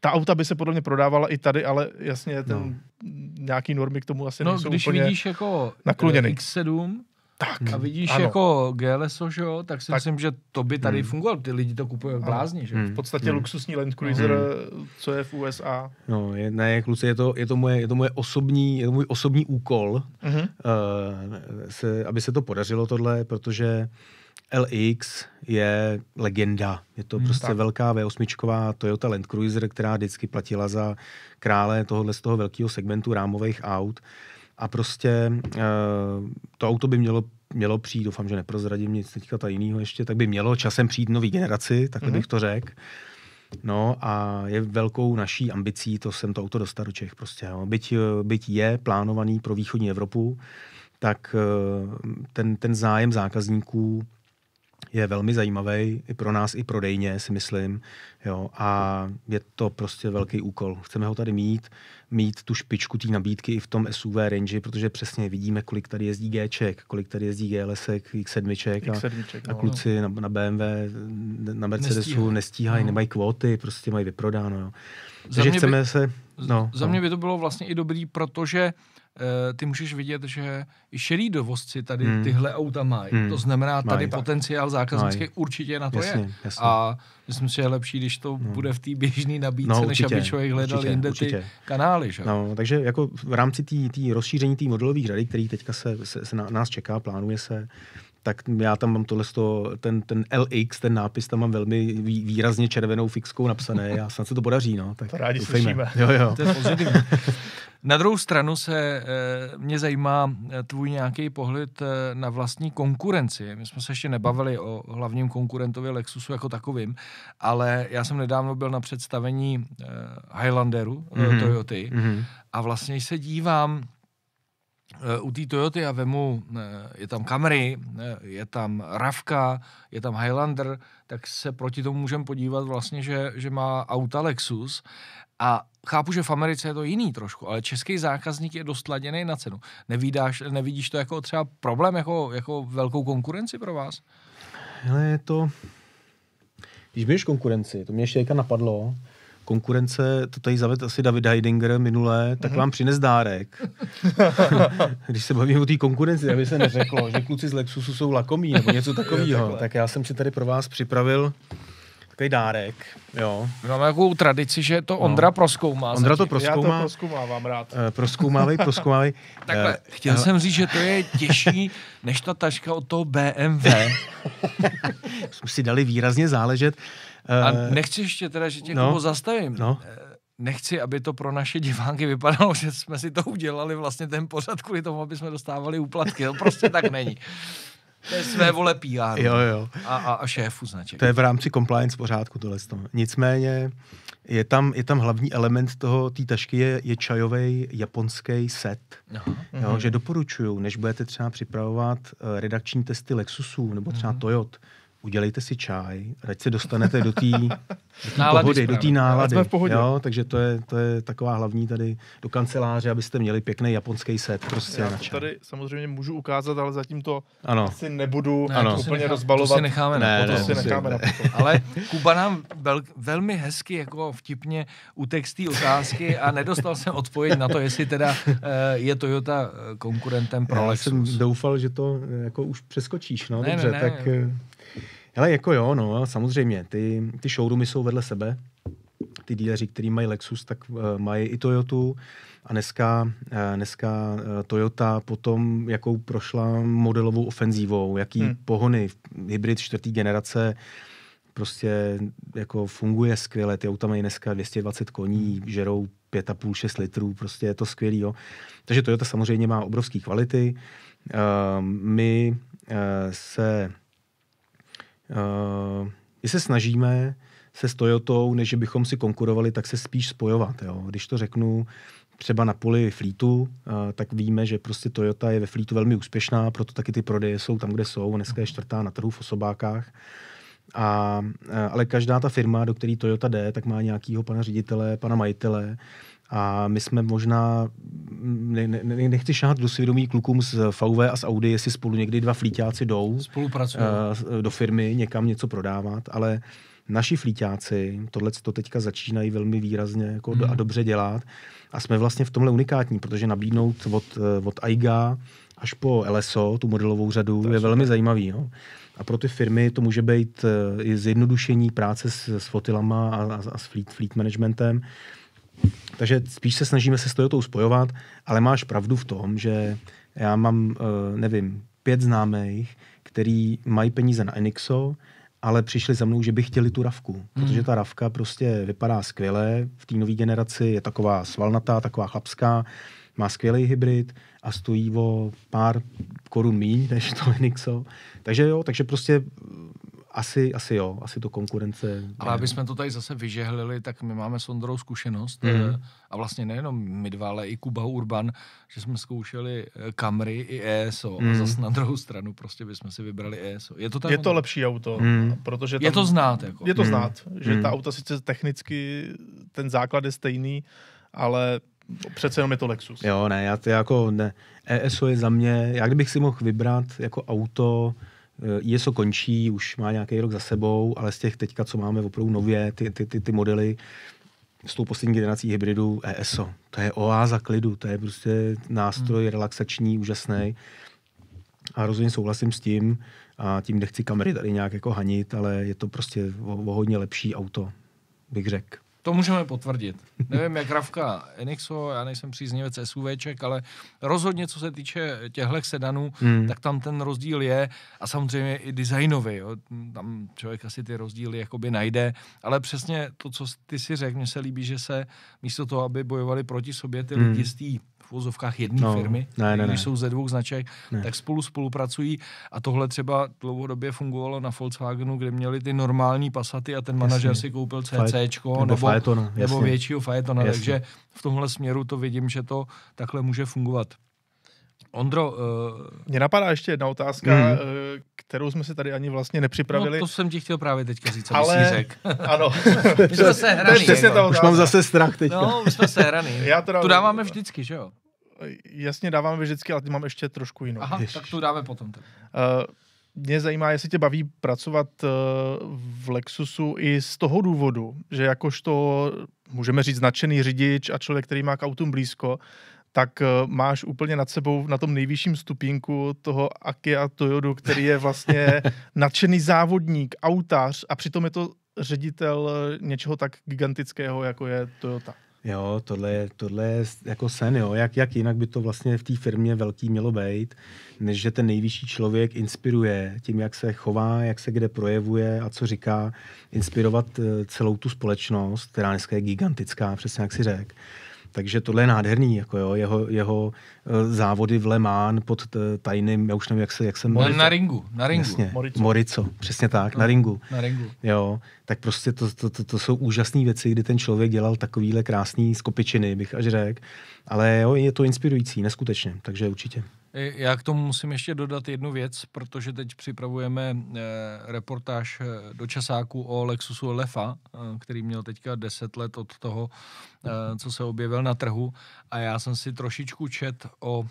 ta auta by se podobně prodávala i tady, ale jasně ten no. nějaký normy k tomu asi no, nejsou když úplně vidíš jako nakloněny.
X7, tak. Hmm. A vidíš ano. jako GLSO, že jo, tak si tak. myslím, že to by tady hmm. fungovalo. Ty lidi to kupují blázni, že Hmm. V podstatě hmm.
luxusní Land Cruiser, hmm. co je v USA.
No, je, ne, kluci, je to, je to, moje, je to moje
osobní, je to můj osobní úkol, hmm. uh, se, aby se to podařilo tohle, protože LX je legenda. Je to hmm, prostě tak. velká V8 Toyota Land Cruiser, která vždycky platila za krále tohohle z toho velkého segmentu rámových aut. Uh, a prostě uh, to auto by mělo mělo přijít, doufám, že neprozradím nic teďka tajného ještě, tak by mělo časem přijít nový generaci, tak mm-hmm. bych to řekl. No a je velkou naší ambicí, to jsem to auto dostal do Čech prostě. Jo. Byť, eh, byť je plánovaný pro východní Evropu, tak eh, ten, ten zájem zákazníků je velmi zajímavý i pro nás, i Dejně, si myslím. Jo, a je to prostě velký úkol. Chceme ho tady mít, mít tu špičku té nabídky i v tom SUV range, protože přesně vidíme, kolik tady jezdí Gček, kolik tady jezdí GLSek, X7, a, X7 no, a kluci no. na, na BMW, na Mercedesu nestíhají, nestíhaj, no. nemají kvóty, prostě mají vyprodáno. Jo. Takže chceme by, se... No, za no. mě
by to bylo vlastně i dobrý, protože uh, Eh, ty můžeš vidět, že i širý dovozci tady hmm. tyhle auta mají. Hmm. To znamená, tady maj. potenciál zákaznický určitě na to jasně, je. Jasně. A myslím si, že je lepší, když to hmm. bude v té běžné nabídce, no, určitě, než aby člověk hledal určitě, jinde určitě. ty kanály. Že? No, takže jako
v rámci tý rozšíření té modelové řady, který teďka se, se, se na, nás čeká, plánuje se, tak já tam mám tohle, sto, ten, ten LX, ten nápis tam mám velmi výrazně červenou fixkou napsané Já snad se to podaří, no. Tak to rádi slyšíme. Jo, jo. To je pozitivní.
Na druhou stranu se eh, mě zajímá eh, tvůj nějaký pohled eh, na vlastní konkurenci. My jsme se ještě nebavili o hlavním konkurentovi Lexusu jako takovým, ale já jsem nedávno byl na představení Highlanderu mm-hmm. Toyoty mm-hmm. a vlastně se dívám u té Toyoty a vemu, je tam Camry, je tam Ravka, je tam Highlander, tak se proti tomu můžeme podívat vlastně, že, že má auta Lexus a chápu, že v Americe je to jiný trošku, ale český zákazník je dost laděný na cenu. Nevídáš, nevidíš to jako třeba problém, jako, jako velkou konkurenci pro vás? Hele, je to...
Když běž konkurenci, to mě ještě napadlo, konkurence, to tady zavedl asi David Heidinger minulé, tak mm-hmm. vám přines dárek. Když se bavíme o té konkurenci, aby se neřeklo, že kluci z Lexusu jsou lakomí nebo něco takového, tak já jsem si tady pro vás připravil takový dárek,
jo. My máme takovou tradici, že to no. Ondra no. proskoumá. Ondra to proskoumá. Já to proskoumávám rád. Uh, eh, proskoumávej, proskoumávej. Takhle, uh, chtěl uh, jsem říct, že to je těžší, než ta taška od toho
BMW. Jsme si dali výrazně záležet. Uh, A nechci ještě teda, že tě no, zastavím. No
nechci, aby to pro naše diváky vypadalo, že jsme si to udělali vlastně ten pořad kvůli tomu, aby jsme dostávali úplatky. To prostě tak není. To je své vole PR. Jo, jo. A, a, a šéfu značek. To je v
rámci compliance pořádku tohle. Nicméně je tam, je tam hlavní element toho, té tašky je, je čajový japonský set.
Aha. Jo, mhm. Že
doporučuju, než budete třeba připravovat uh, redakční testy Lexusů nebo třeba mhm. Toyota, udělejte si čaj, ať se dostanete do té pohody, do té nálady. v pohodě. Jo, takže to je, to je taková hlavní tady do kanceláře, abyste měli pěkný japonský set. Prostě Já na čaj.
tady samozřejmě můžu ukázat, ale zatím to ano. si nebudu ne, ano. úplně nechá, rozbalovat. To si necháme ne, na, ne, to ne, ne. Ale
Kuba nám vel, velmi hezky, jako vtipně, u textí otázky a nedostal jsem odpověď na to, jestli teda eh, je Toyota eh, konkurentem pro Já Lexus.
jsem doufal, že to eh, jako už přeskočíš, no ne, dobře, ne, ne, tak... Jo. Hele, jako jo, no, samozřejmě, ty, ty showroomy jsou vedle sebe, ty díleři, kteří mají Lexus, tak uh, mají i Toyotu a dneska, uh, dneska uh, Toyota potom, jakou prošla modelovou ofenzívou, jaký hmm. pohony, hybrid čtvrtý generace, prostě jako funguje skvěle, ty auta mají dneska 220 koní, hmm. žerou 5,5-6 litrů, prostě je to skvělý, jo. Takže Toyota samozřejmě má obrovské kvality. Uh, my uh, se Uh, my se snažíme se s Toyotou, než bychom si konkurovali, tak se spíš spojovat. Jo. Když to řeknu, třeba na poli flítu, eh, tak víme, že prostě Toyota je ve flítu velmi úspěšná, proto taky ty prodeje jsou tam, kde jsou. Dneska je čtvrtá na trhu v osobákách. A, eh, ale každá ta firma, do které Toyota jde, tak má nějakého pana ředitele, pana majitele, a my jsme možná, ne, ne, nechci šát do svědomí klukům z VV a z Audi, jestli spolu někdy dva flítáci jdou uh, do firmy někam něco prodávat, ale naši flítáci tohle to teďka začínají velmi výrazně jako hmm. a dobře dělat. A jsme vlastně v tomhle unikátní, protože nabídnout od, eh, od AIGA až po LSO, tu modelovou řadu, je velmi zajímavý. Jo? A pro ty firmy to může být eh, i zjednodušení práce s, s fotilama a, a, a s fleet, fleet managementem takže spíš se snažíme se s Toyotou spojovat, ale máš pravdu v tom, že já mám, eh, nevím, pět známých, který mají peníze na Enixo, ale přišli za mnou, že by chtěli tu ravku, hmm. protože ta ravka prostě vypadá skvěle, v té nové generaci je taková svalnatá, taková chlapská, má skvělý hybrid a stojí o pár korun míň než to Enixo. Takže jo, takže prostě asi, asi jo, asi to konkurence.
Ale aby jsme to tady zase vyžehlili, tak my máme s Ondrou zkušenost mm. a vlastně nejenom my dva, ale i Kuba Urban, že jsme zkoušeli eh, Camry i ESO mm. a mhm. zase na druhou stranu prostě bychom si vybrali ESO. Je to, je to lepší auto, mm. protože tam, Je to znát. Jako. Je to mhm. znát, že mm. ta auta sice
technicky ten základ je stejný, ale přece jenom je to Lexus. Jo, ne, já, to
jako ne. ESO je za mě, já kdybych si mohl vybrat jako auto, Eh, ISO končí, už má nějaký rok za sebou, ale z těch teďka, co máme opravdu nově, ty, ty, ty, ty modely, s tou poslední generací hybridu ESO. To je oáza klidu, to je prostě nástroj hmm. relaxační, úžasný. A rozhodně souhlasím s tím, a tím nechci kamery tady nějak jako hanit, ale je to prostě o, o hodně lepší auto, bych řekl.
To můžeme potvrdit. Nevím, jak Ravka Enixo, já nejsem příznivec SUVček, ale rozhodně, co se týče těchto sedanů, hmm. tak tam ten rozdíl je a samozřejmě i designový. Jo. Tam člověk asi ty rozdíly jakoby najde, ale přesně to, co ty si řekl, mně se líbí, že se místo toho, aby bojovali proti sobě ty hmm. lidi z té v úzovkách jedné no, firmy, ne, ne, když ne. jsou ze dvou značek, ne. tak spolu spolupracují a tohle třeba dlouhodobě fungovalo na Volkswagenu, kde měli ty normální pasaty a ten manažer si koupil CCčko nebo, nebo, Fajetona, nebo většího Fajetona, jasně. takže v tomhle směru to vidím, že to takhle může fungovat. Ondro... Uh... mě napadá ještě jedna otázka, mm.
kterou jsme si tady ani vlastně nepřipravili. No, to jsem ti chtěl právě teďka říct, co Ale... jsi řekl. ano. my jsme se hraný. Už mám zase strach teďka. No, my jsme se hraný. Já to dám... Tu dáváme
vždycky, že jo?
jasně dáváme vždycky, ale ty mám ještě trošku jinou. Aha, Ježiš. tak
tu dáme potom. Tak.
Uh, eh, mě zajímá, jestli tě baví pracovat eh, v Lexusu i z toho důvodu, že jakožto, můžeme říct, značený řidič a člověk, který má k autům blízko, tak eh, máš úplně nad sebou na tom nejvyšším stupínku toho Akia Toyodu, který je vlastně nadšený závodník, autář a přitom je to ředitel něčeho tak gigantického, jako je Toyota.
Jo, tohle je, tohle je jako sen, jo. Jak, jak jinak by to vlastně v té firmě velký mělo být, než že ten nejvyšší člověk inspiruje tím, jak se chová, jak se kde projevuje a co říká, inspirovat eh, celou tu společnost, která dneska je gigantická, přesně jak si řekl takže tohle je nádherný, jako jo, jeho, jeho eh, závody v Le Mans pod eh, tajným, já už nevím, jak se, jak se Morico. Na ringu, na ringu. Jasně, Morico. Morico, přesně tak, no, na ringu. Na ringu. Jo, tak prostě to, to, to, to jsou úžasné věci, kdy ten člověk dělal takovýhle krásný skopičiny, bych až řekl. Ale jo, je to inspirující, neskutečně, takže určitě.
E, já k tomu musím ještě dodat jednu věc, protože teď připravujeme e, reportáž e, do časáku o Lexusu Lefa, který měl teďka 10 let od toho, co se objevil na trhu. A já jsem si trošičku čet o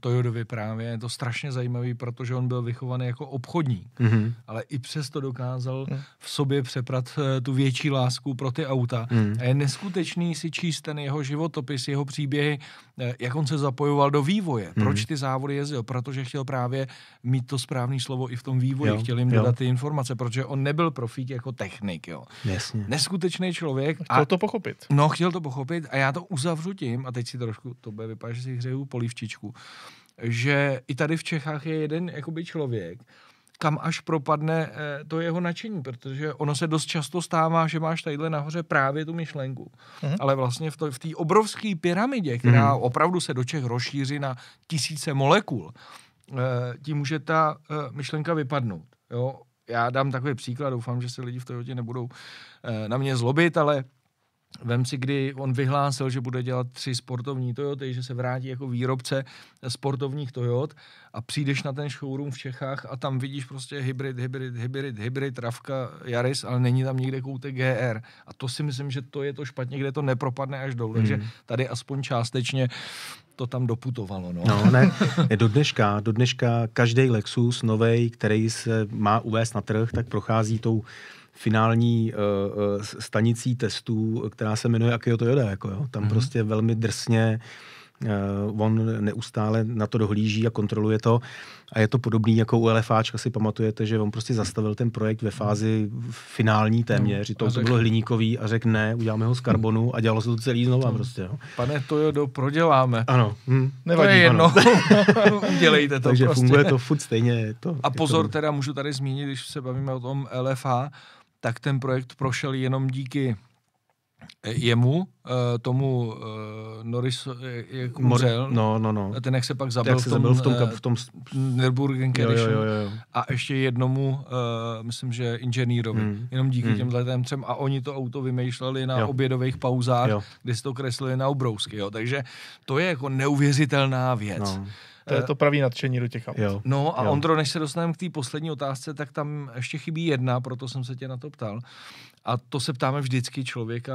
Toyodovi právě. Je to strašně zajímavý, protože on byl vychovaný jako obchodník, mm-hmm. ale i přesto dokázal mhm. v sobě přeprat tu větší lásku pro ty auta. Mm-hmm. A je neskutečný si číst ten jeho životopis, jeho příběhy, Eh, jak on se zapojoval do vývoje. Hmm. Proč ty závody jezdil? Protože chtěl právě mít to správné slovo i v tom vývoji, jo, chtěl jim jo. dodat ty informace, protože on nebyl profík jako technik. Jo. Jasně. Neskutečný člověk. Chtěl to pochopit. No, chtěl to pochopit a já to uzavřu tím, a teď si trošku, to bude vypadat, že si hřeju polivčičku, že i tady v Čechách je jeden jakoby člověk, kam až propadne eh, to jeho nadšení, protože ono se dost často stává, že máš tadyhle nahoře právě tu myšlenku. Mm-hmm. Ale vlastně v té v obrovské pyramidě, která mm-hmm. opravdu se do Čech rozšíří na tisíce molekul, eh, ti může ta eh, myšlenka vypadnout. Jo? Já dám takový příklad, doufám, že se lidi v Toyotě nebudou na mě zlobit, ale Vem si, kdy on vyhlásil, že bude dělat tři sportovní Toyoty, že se vrátí jako výrobce sportovních Toyot a přijdeš na ten showroom v Čechách a tam vidíš prostě hybrid, hybrid, hybrid, hybrid, Ravka, jaris, ale není tam nikde koutek GR. A to si myslím, že to je to špatně, kde to nepropadne až dolů. Hmm. Takže tady aspoň částečně to tam doputovalo. No, no
ne, do dneška, do dneška každý Lexus novej, který se má uvést na trh, tak prochází tou finální eh, eh, stanicí testů, která se jmenuje Akio Toyoda. Jako, jo. Tam mhm. prostě velmi drsně eh, on neustále na to dohlíží a kontroluje to. A je to podobný jako u LFAčka, si pamatujete, že on prostě zastavil ten projekt ve fázi finální téměř. No, to, bylo hliníkový a řekl ne, uděláme ho z karbonu a dělalo se to celý znova no. prostě. No.
Pane Toyodo, proděláme. Ano. Hm. Nevadí, to je jedno. Udělejte to Takže prostě. funguje to furt stejně. To, a pozor, to... teda můžu tady zmínit, když se bavíme o tom LFA, tak ten projekt prošel jenom díky eh, jemu, eh, tomu eh, Norris, jak umřel, no, no, no. ten jak se pak zabil, se zabil v tom, v tom, v tom... Nürburgring jo, jo, jo, jo. a ještě jednomu, myslím, že inženýrovi, hmm. jenom díky hmm. těmhle třem a oni to auto vymýšleli na jo. obědových pauzách, jo. kdy si to kreslili na obrousky, jo. takže to je jako neuvěřitelná věc. No to je eh, to pravý nadšení do těch aut. Jo. No a jo. Ondro, než se dostaneme k té poslední otázce, tak tam ještě chybí jedna, proto jsem se tě na to ptal. A to se ptáme vždycky člověka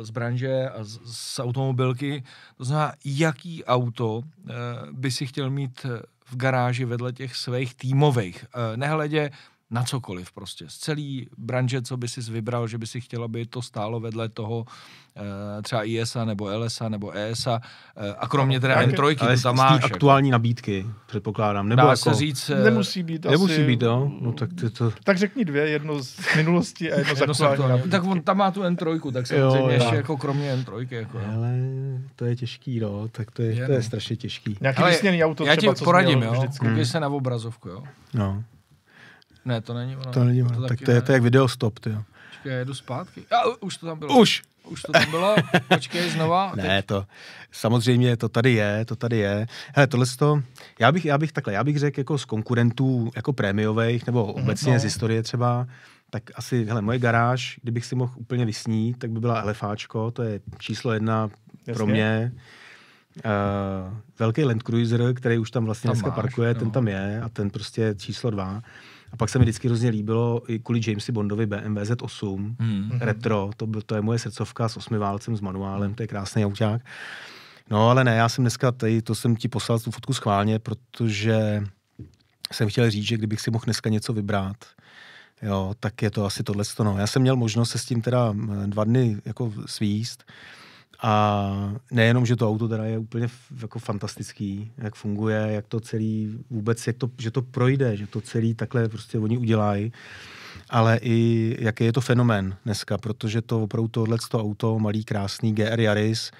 eh, z branže a z, z automobilky. To znamená, jaký auto eh, by si chtěl mít v garáži vedle těch svých týmových. Nehledě na cokoliv prostě. Z celý branže, co by si vybral, že by si chtěl, aby to stálo vedle toho eh, třeba ISA nebo LSA nebo ESA eh, a kromě teda M3, to tam máš. Jako. aktuální
nabídky, předpokládám. Nebo Dá jako, se říct, eh, nemusí být Nemusí asi, být, jo. No, tak, ty to...
tak řekni dvě, jedno z minulosti a jedno, jedno z aktuální. Nabídky. Tak on tam má tu M3, tak
samozřejmě ještě jako kromě M3. Jako, Ale to je těžký, no. Tak to je, to je strašně těžký. Nějaký ale, auto já třeba, ti poradím, jo. Vždycky. Hmm. se na obrazovku, jo. No. Ne, to není ono. To není ono. To tak to je to jak stop, ty Počkej, jedu zpátky. A, už to tam bylo. Už! Už to tam bylo, počkej znova. ne, teď.
to samozřejmě to tady je, to tady je. Hele, tohle to, já bych, já bych takhle, já bych řekl jako z konkurentů, jako prémiových, nebo mhm, obecně no. z historie třeba, tak asi, hele, moje garáž, kdybych si mohl úplně vysnít, tak by byla LFáčko, to je číslo jedna Jasně. pro mě. Uh, velký Land Cruiser, který už tam vlastně tam dneska máš, parkuje, no. ten tam je a ten prostě číslo dva. A pak se mi vždycky hrozně líbilo i kvůli Jamesi Bondovi BMW Z8 hmm. Mhm. Retro, to, byl, to je moje srdcovka s osmiválcem, s manuálem, to je krásný auták. No ale ne, já jsem dneska, tady, to jsem ti poslal tu fotku schválně, protože jsem chtěl říct, že kdybych si mohl dneska něco vybrat, jo, tak je to asi tohle. No. Já jsem měl možnost se s tím teda dva dny jako svíst, a nejenom, že to auto teda je úplně jako fantastický, jak funguje, jak to celý vůbec, jak to, že to projde, že to celý takhle prostě oni udělají, ale i jaký je to fenomén dneska, protože to opravdu tohleto auto, malý, krásný GR Yaris,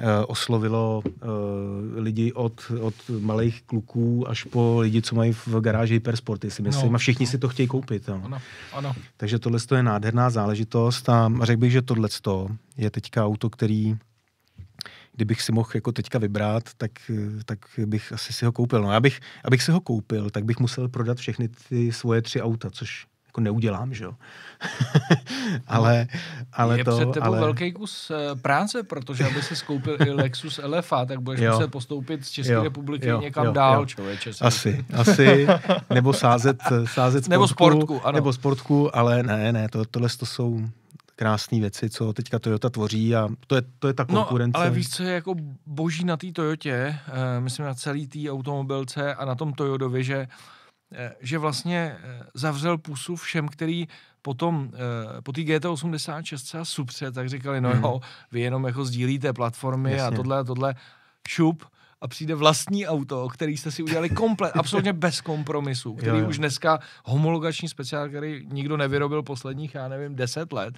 Eh, oslovilo eh, lidi od, od malých kluků až po lidi, co mají v garáži hypersporty, si no, myslím. No, a všichni no. si to chtějí koupit. No. Ano, ano. Takže tohle je nádherná záležitost a řekl bych, že tohle je teďka auto, který kdybych si mohl jako teďka vybrat, tak, tak bych asi si ho koupil. No, abych, abych si ho koupil, tak bych musel prodat všechny ty svoje tři auta, což jako neudělám, že jo. ale, ale je to... před tebou ale... velký
kus eh, práce, protože aby si skoupil i Lexus LFA, tak budeš jo. muset postoupit z České jo. republiky jo. někam jo. dál, jo. člověče. Asi, asi. Nebo sázet, eh, sázet sportku, nebo sportku, ano. Nebo
sportku, ale ne, ne, to, tohle to jsou krásné věci, co teďka Toyota tvoří a to je, to je ta konkurence. No, ale víš,
co je jako boží na té Toyotě, eh, myslím na celý té automobilce a na tom Toyodově, že uh, Eh, že vlastně eh, zavřel pusu všem, který potom eh, po té GT86 a subce, tak říkali, no hmm. jo, vy jenom jako sdílíte platformy Jasně. a tohle a tohle, šup, a přijde vlastní auto, který jste si udělali komplet, absolutně bez kompromisu, který jo, jo. už dneska homologační speciál, který nikdo nevyrobil posledních, já nevím, deset let,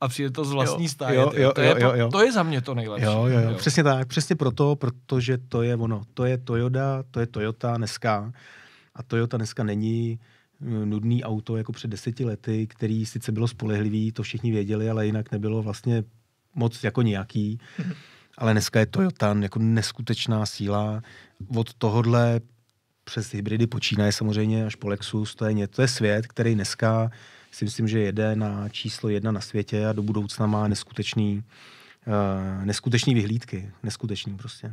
a přijde to z vlastní jo, stáje. Jo, jo, to, jo, je, jo, jo. to je za mě to nejlepší. Jo, jo, jo. jo, přesně
tak, přesně proto, protože to je ono, to je Toyota, to je Toyota dneska a Toyota dneska není eh, nudný auto jako před deseti lety, který sice bylo spolehlivý, to všichni věděli, ale jinak nebylo vlastně moc jako nějaký. Ale dneska je Toyota jako neskutečná síla. Od tohohle přes hybridy počínaje samozřejmě až po Lexus, to je, ně, to je svět, který dneska si myslím, že jede na číslo jedna na světě a do budoucna má neskutečný, uh, neskutečný vyhlídky. Neskutečný prostě.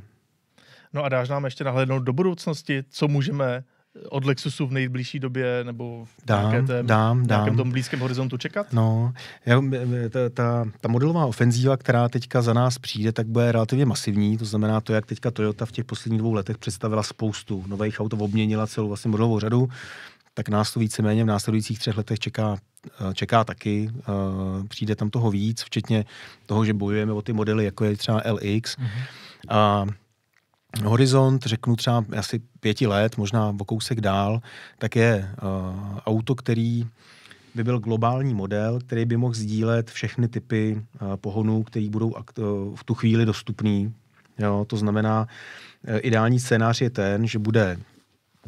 No a dáš nám ještě nahlédnout do budoucnosti, co můžeme od Lexusu v nejbližší době nebo v dám, nějakém, dám, dám. nějakém tom blízkém horizontu čekat?
No, já, ta, ta, ta modelová ofenzíva, která teďka za nás přijde, tak bude relativně masivní, to znamená to, jak teďka Toyota v těch posledních dvou letech představila spoustu nových aut, obměnila celou vlastně modelovou řadu, tak nás to víceméně v následujících třech letech čeká, eh, čeká taky. Eh, přijde tam toho víc, včetně toho, že bojujeme o ty modely, jako je třeba LX. Mm-hmm. A horizont, řeknu třeba asi pěti let, možná o kousek dál, tak je uh, auto, který by byl globální model, který by mohl sdílet všechny typy uh, pohonů, které budou akt, uh, v tu chvíli dostupný. Jo, to znamená, uh, ideální scénář je ten, že bude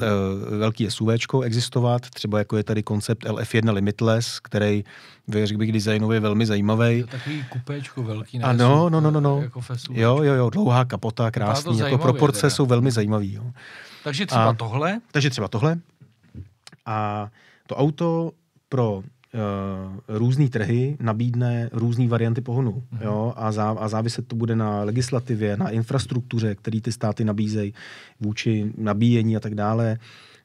Eh, velký SUV existovat, třeba jako je tady koncept LF1 Limitless, který věřím bych designově velmi zajímavý.
Takový kupečko velký. Ne? Ano, no, no, no, no. no. Jako jo, jo, jo, dlouhá
kapota, krásný, jako proporce teda. jsou velmi zajímavý. Jo. Takže třeba a, tohle? Takže třeba tohle. A to auto pro Eh, různý trhy nabídne různé varianty pohonu. Mm-hmm. Jo? A, zá, a záviset to bude na legislativě, na infrastruktuře, který ty státy nabízejí vůči nabíjení a tak dále,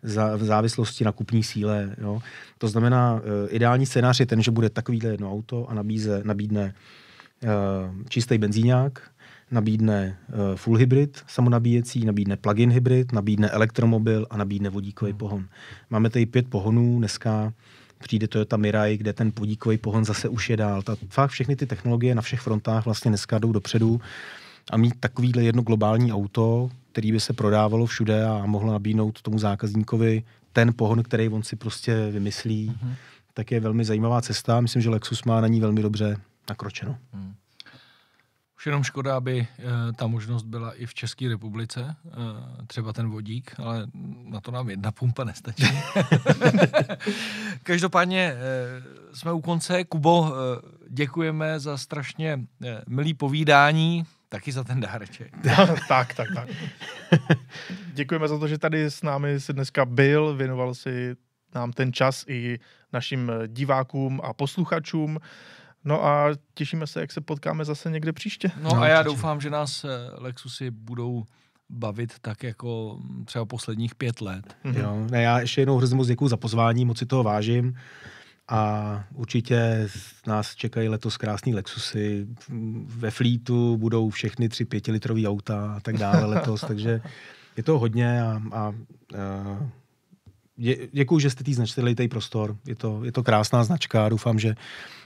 za, v závislosti na kupní síle. Jo? To znamená, eh, ideální scénář je ten, že bude takovýhle jedno auto a nabíze, nabídne eh, čistý benzíňák, nabídne full hybrid samonabíjecí, nabídne plug-in hybrid, nabídne elektromobil a nabídne vodíkový mm-hmm. pohon. Máme tady pět pohonů dneska, přijde to je ta Mirai, kde ten podíkový pohon zase už je dál. Ta, fakt všechny ty technologie na všech frontách vlastně dneska jdou dopředu a mít takovýhle jedno globální auto, který by se prodávalo všude a mohlo nabídnout tomu zákazníkovi ten pohon, který on si prostě vymyslí, mm-hmm. tak je velmi zajímavá cesta. Myslím, že Lexus má na ní velmi dobře nakročeno. Mm.
Už jenom škoda, aby eh, ta možnost byla i v České republice, eh, třeba ten vodík, ale na to nám jedna pumpa nestačí. Každopádně eh, jsme u konce. Kubo, děkujeme za strašně milý povídání, taky za ten dáreček. tak, tak, tak.
Děkujeme za to, že tady s námi si dneska byl, věnoval si nám ten čas i našim divákům a posluchačům. No a těšíme se, jak se potkáme zase někde příště.
No, no a já doufám, že nás eh, Lexusy budou bavit tak jako mm, třeba posledních pět let. Mhm. Jo,
ne, já ještě jednou hrozně moc děkuji za pozvání, moc si toho vážím. A určitě nás čekají letos krásný Lexusy. Ve flítu budou všechny tři pětilitrový auta a tak dále letos, takže je to hodně a, a, a eh, dě, děkuji, že jste tý značce prostor. Je to, je to krásná značka doufám, že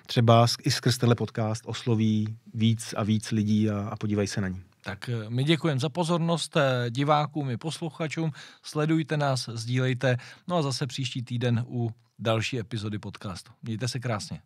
třeba i skrz tenhle podcast osloví víc a víc lidí a, a podívají se na ní.
Tak eh, my děkujeme za pozornost eh, divákům i posluchačům. Sledujte nás, sdílejte. No a zase příští týden u další epizody podcastu. Mějte se krásně.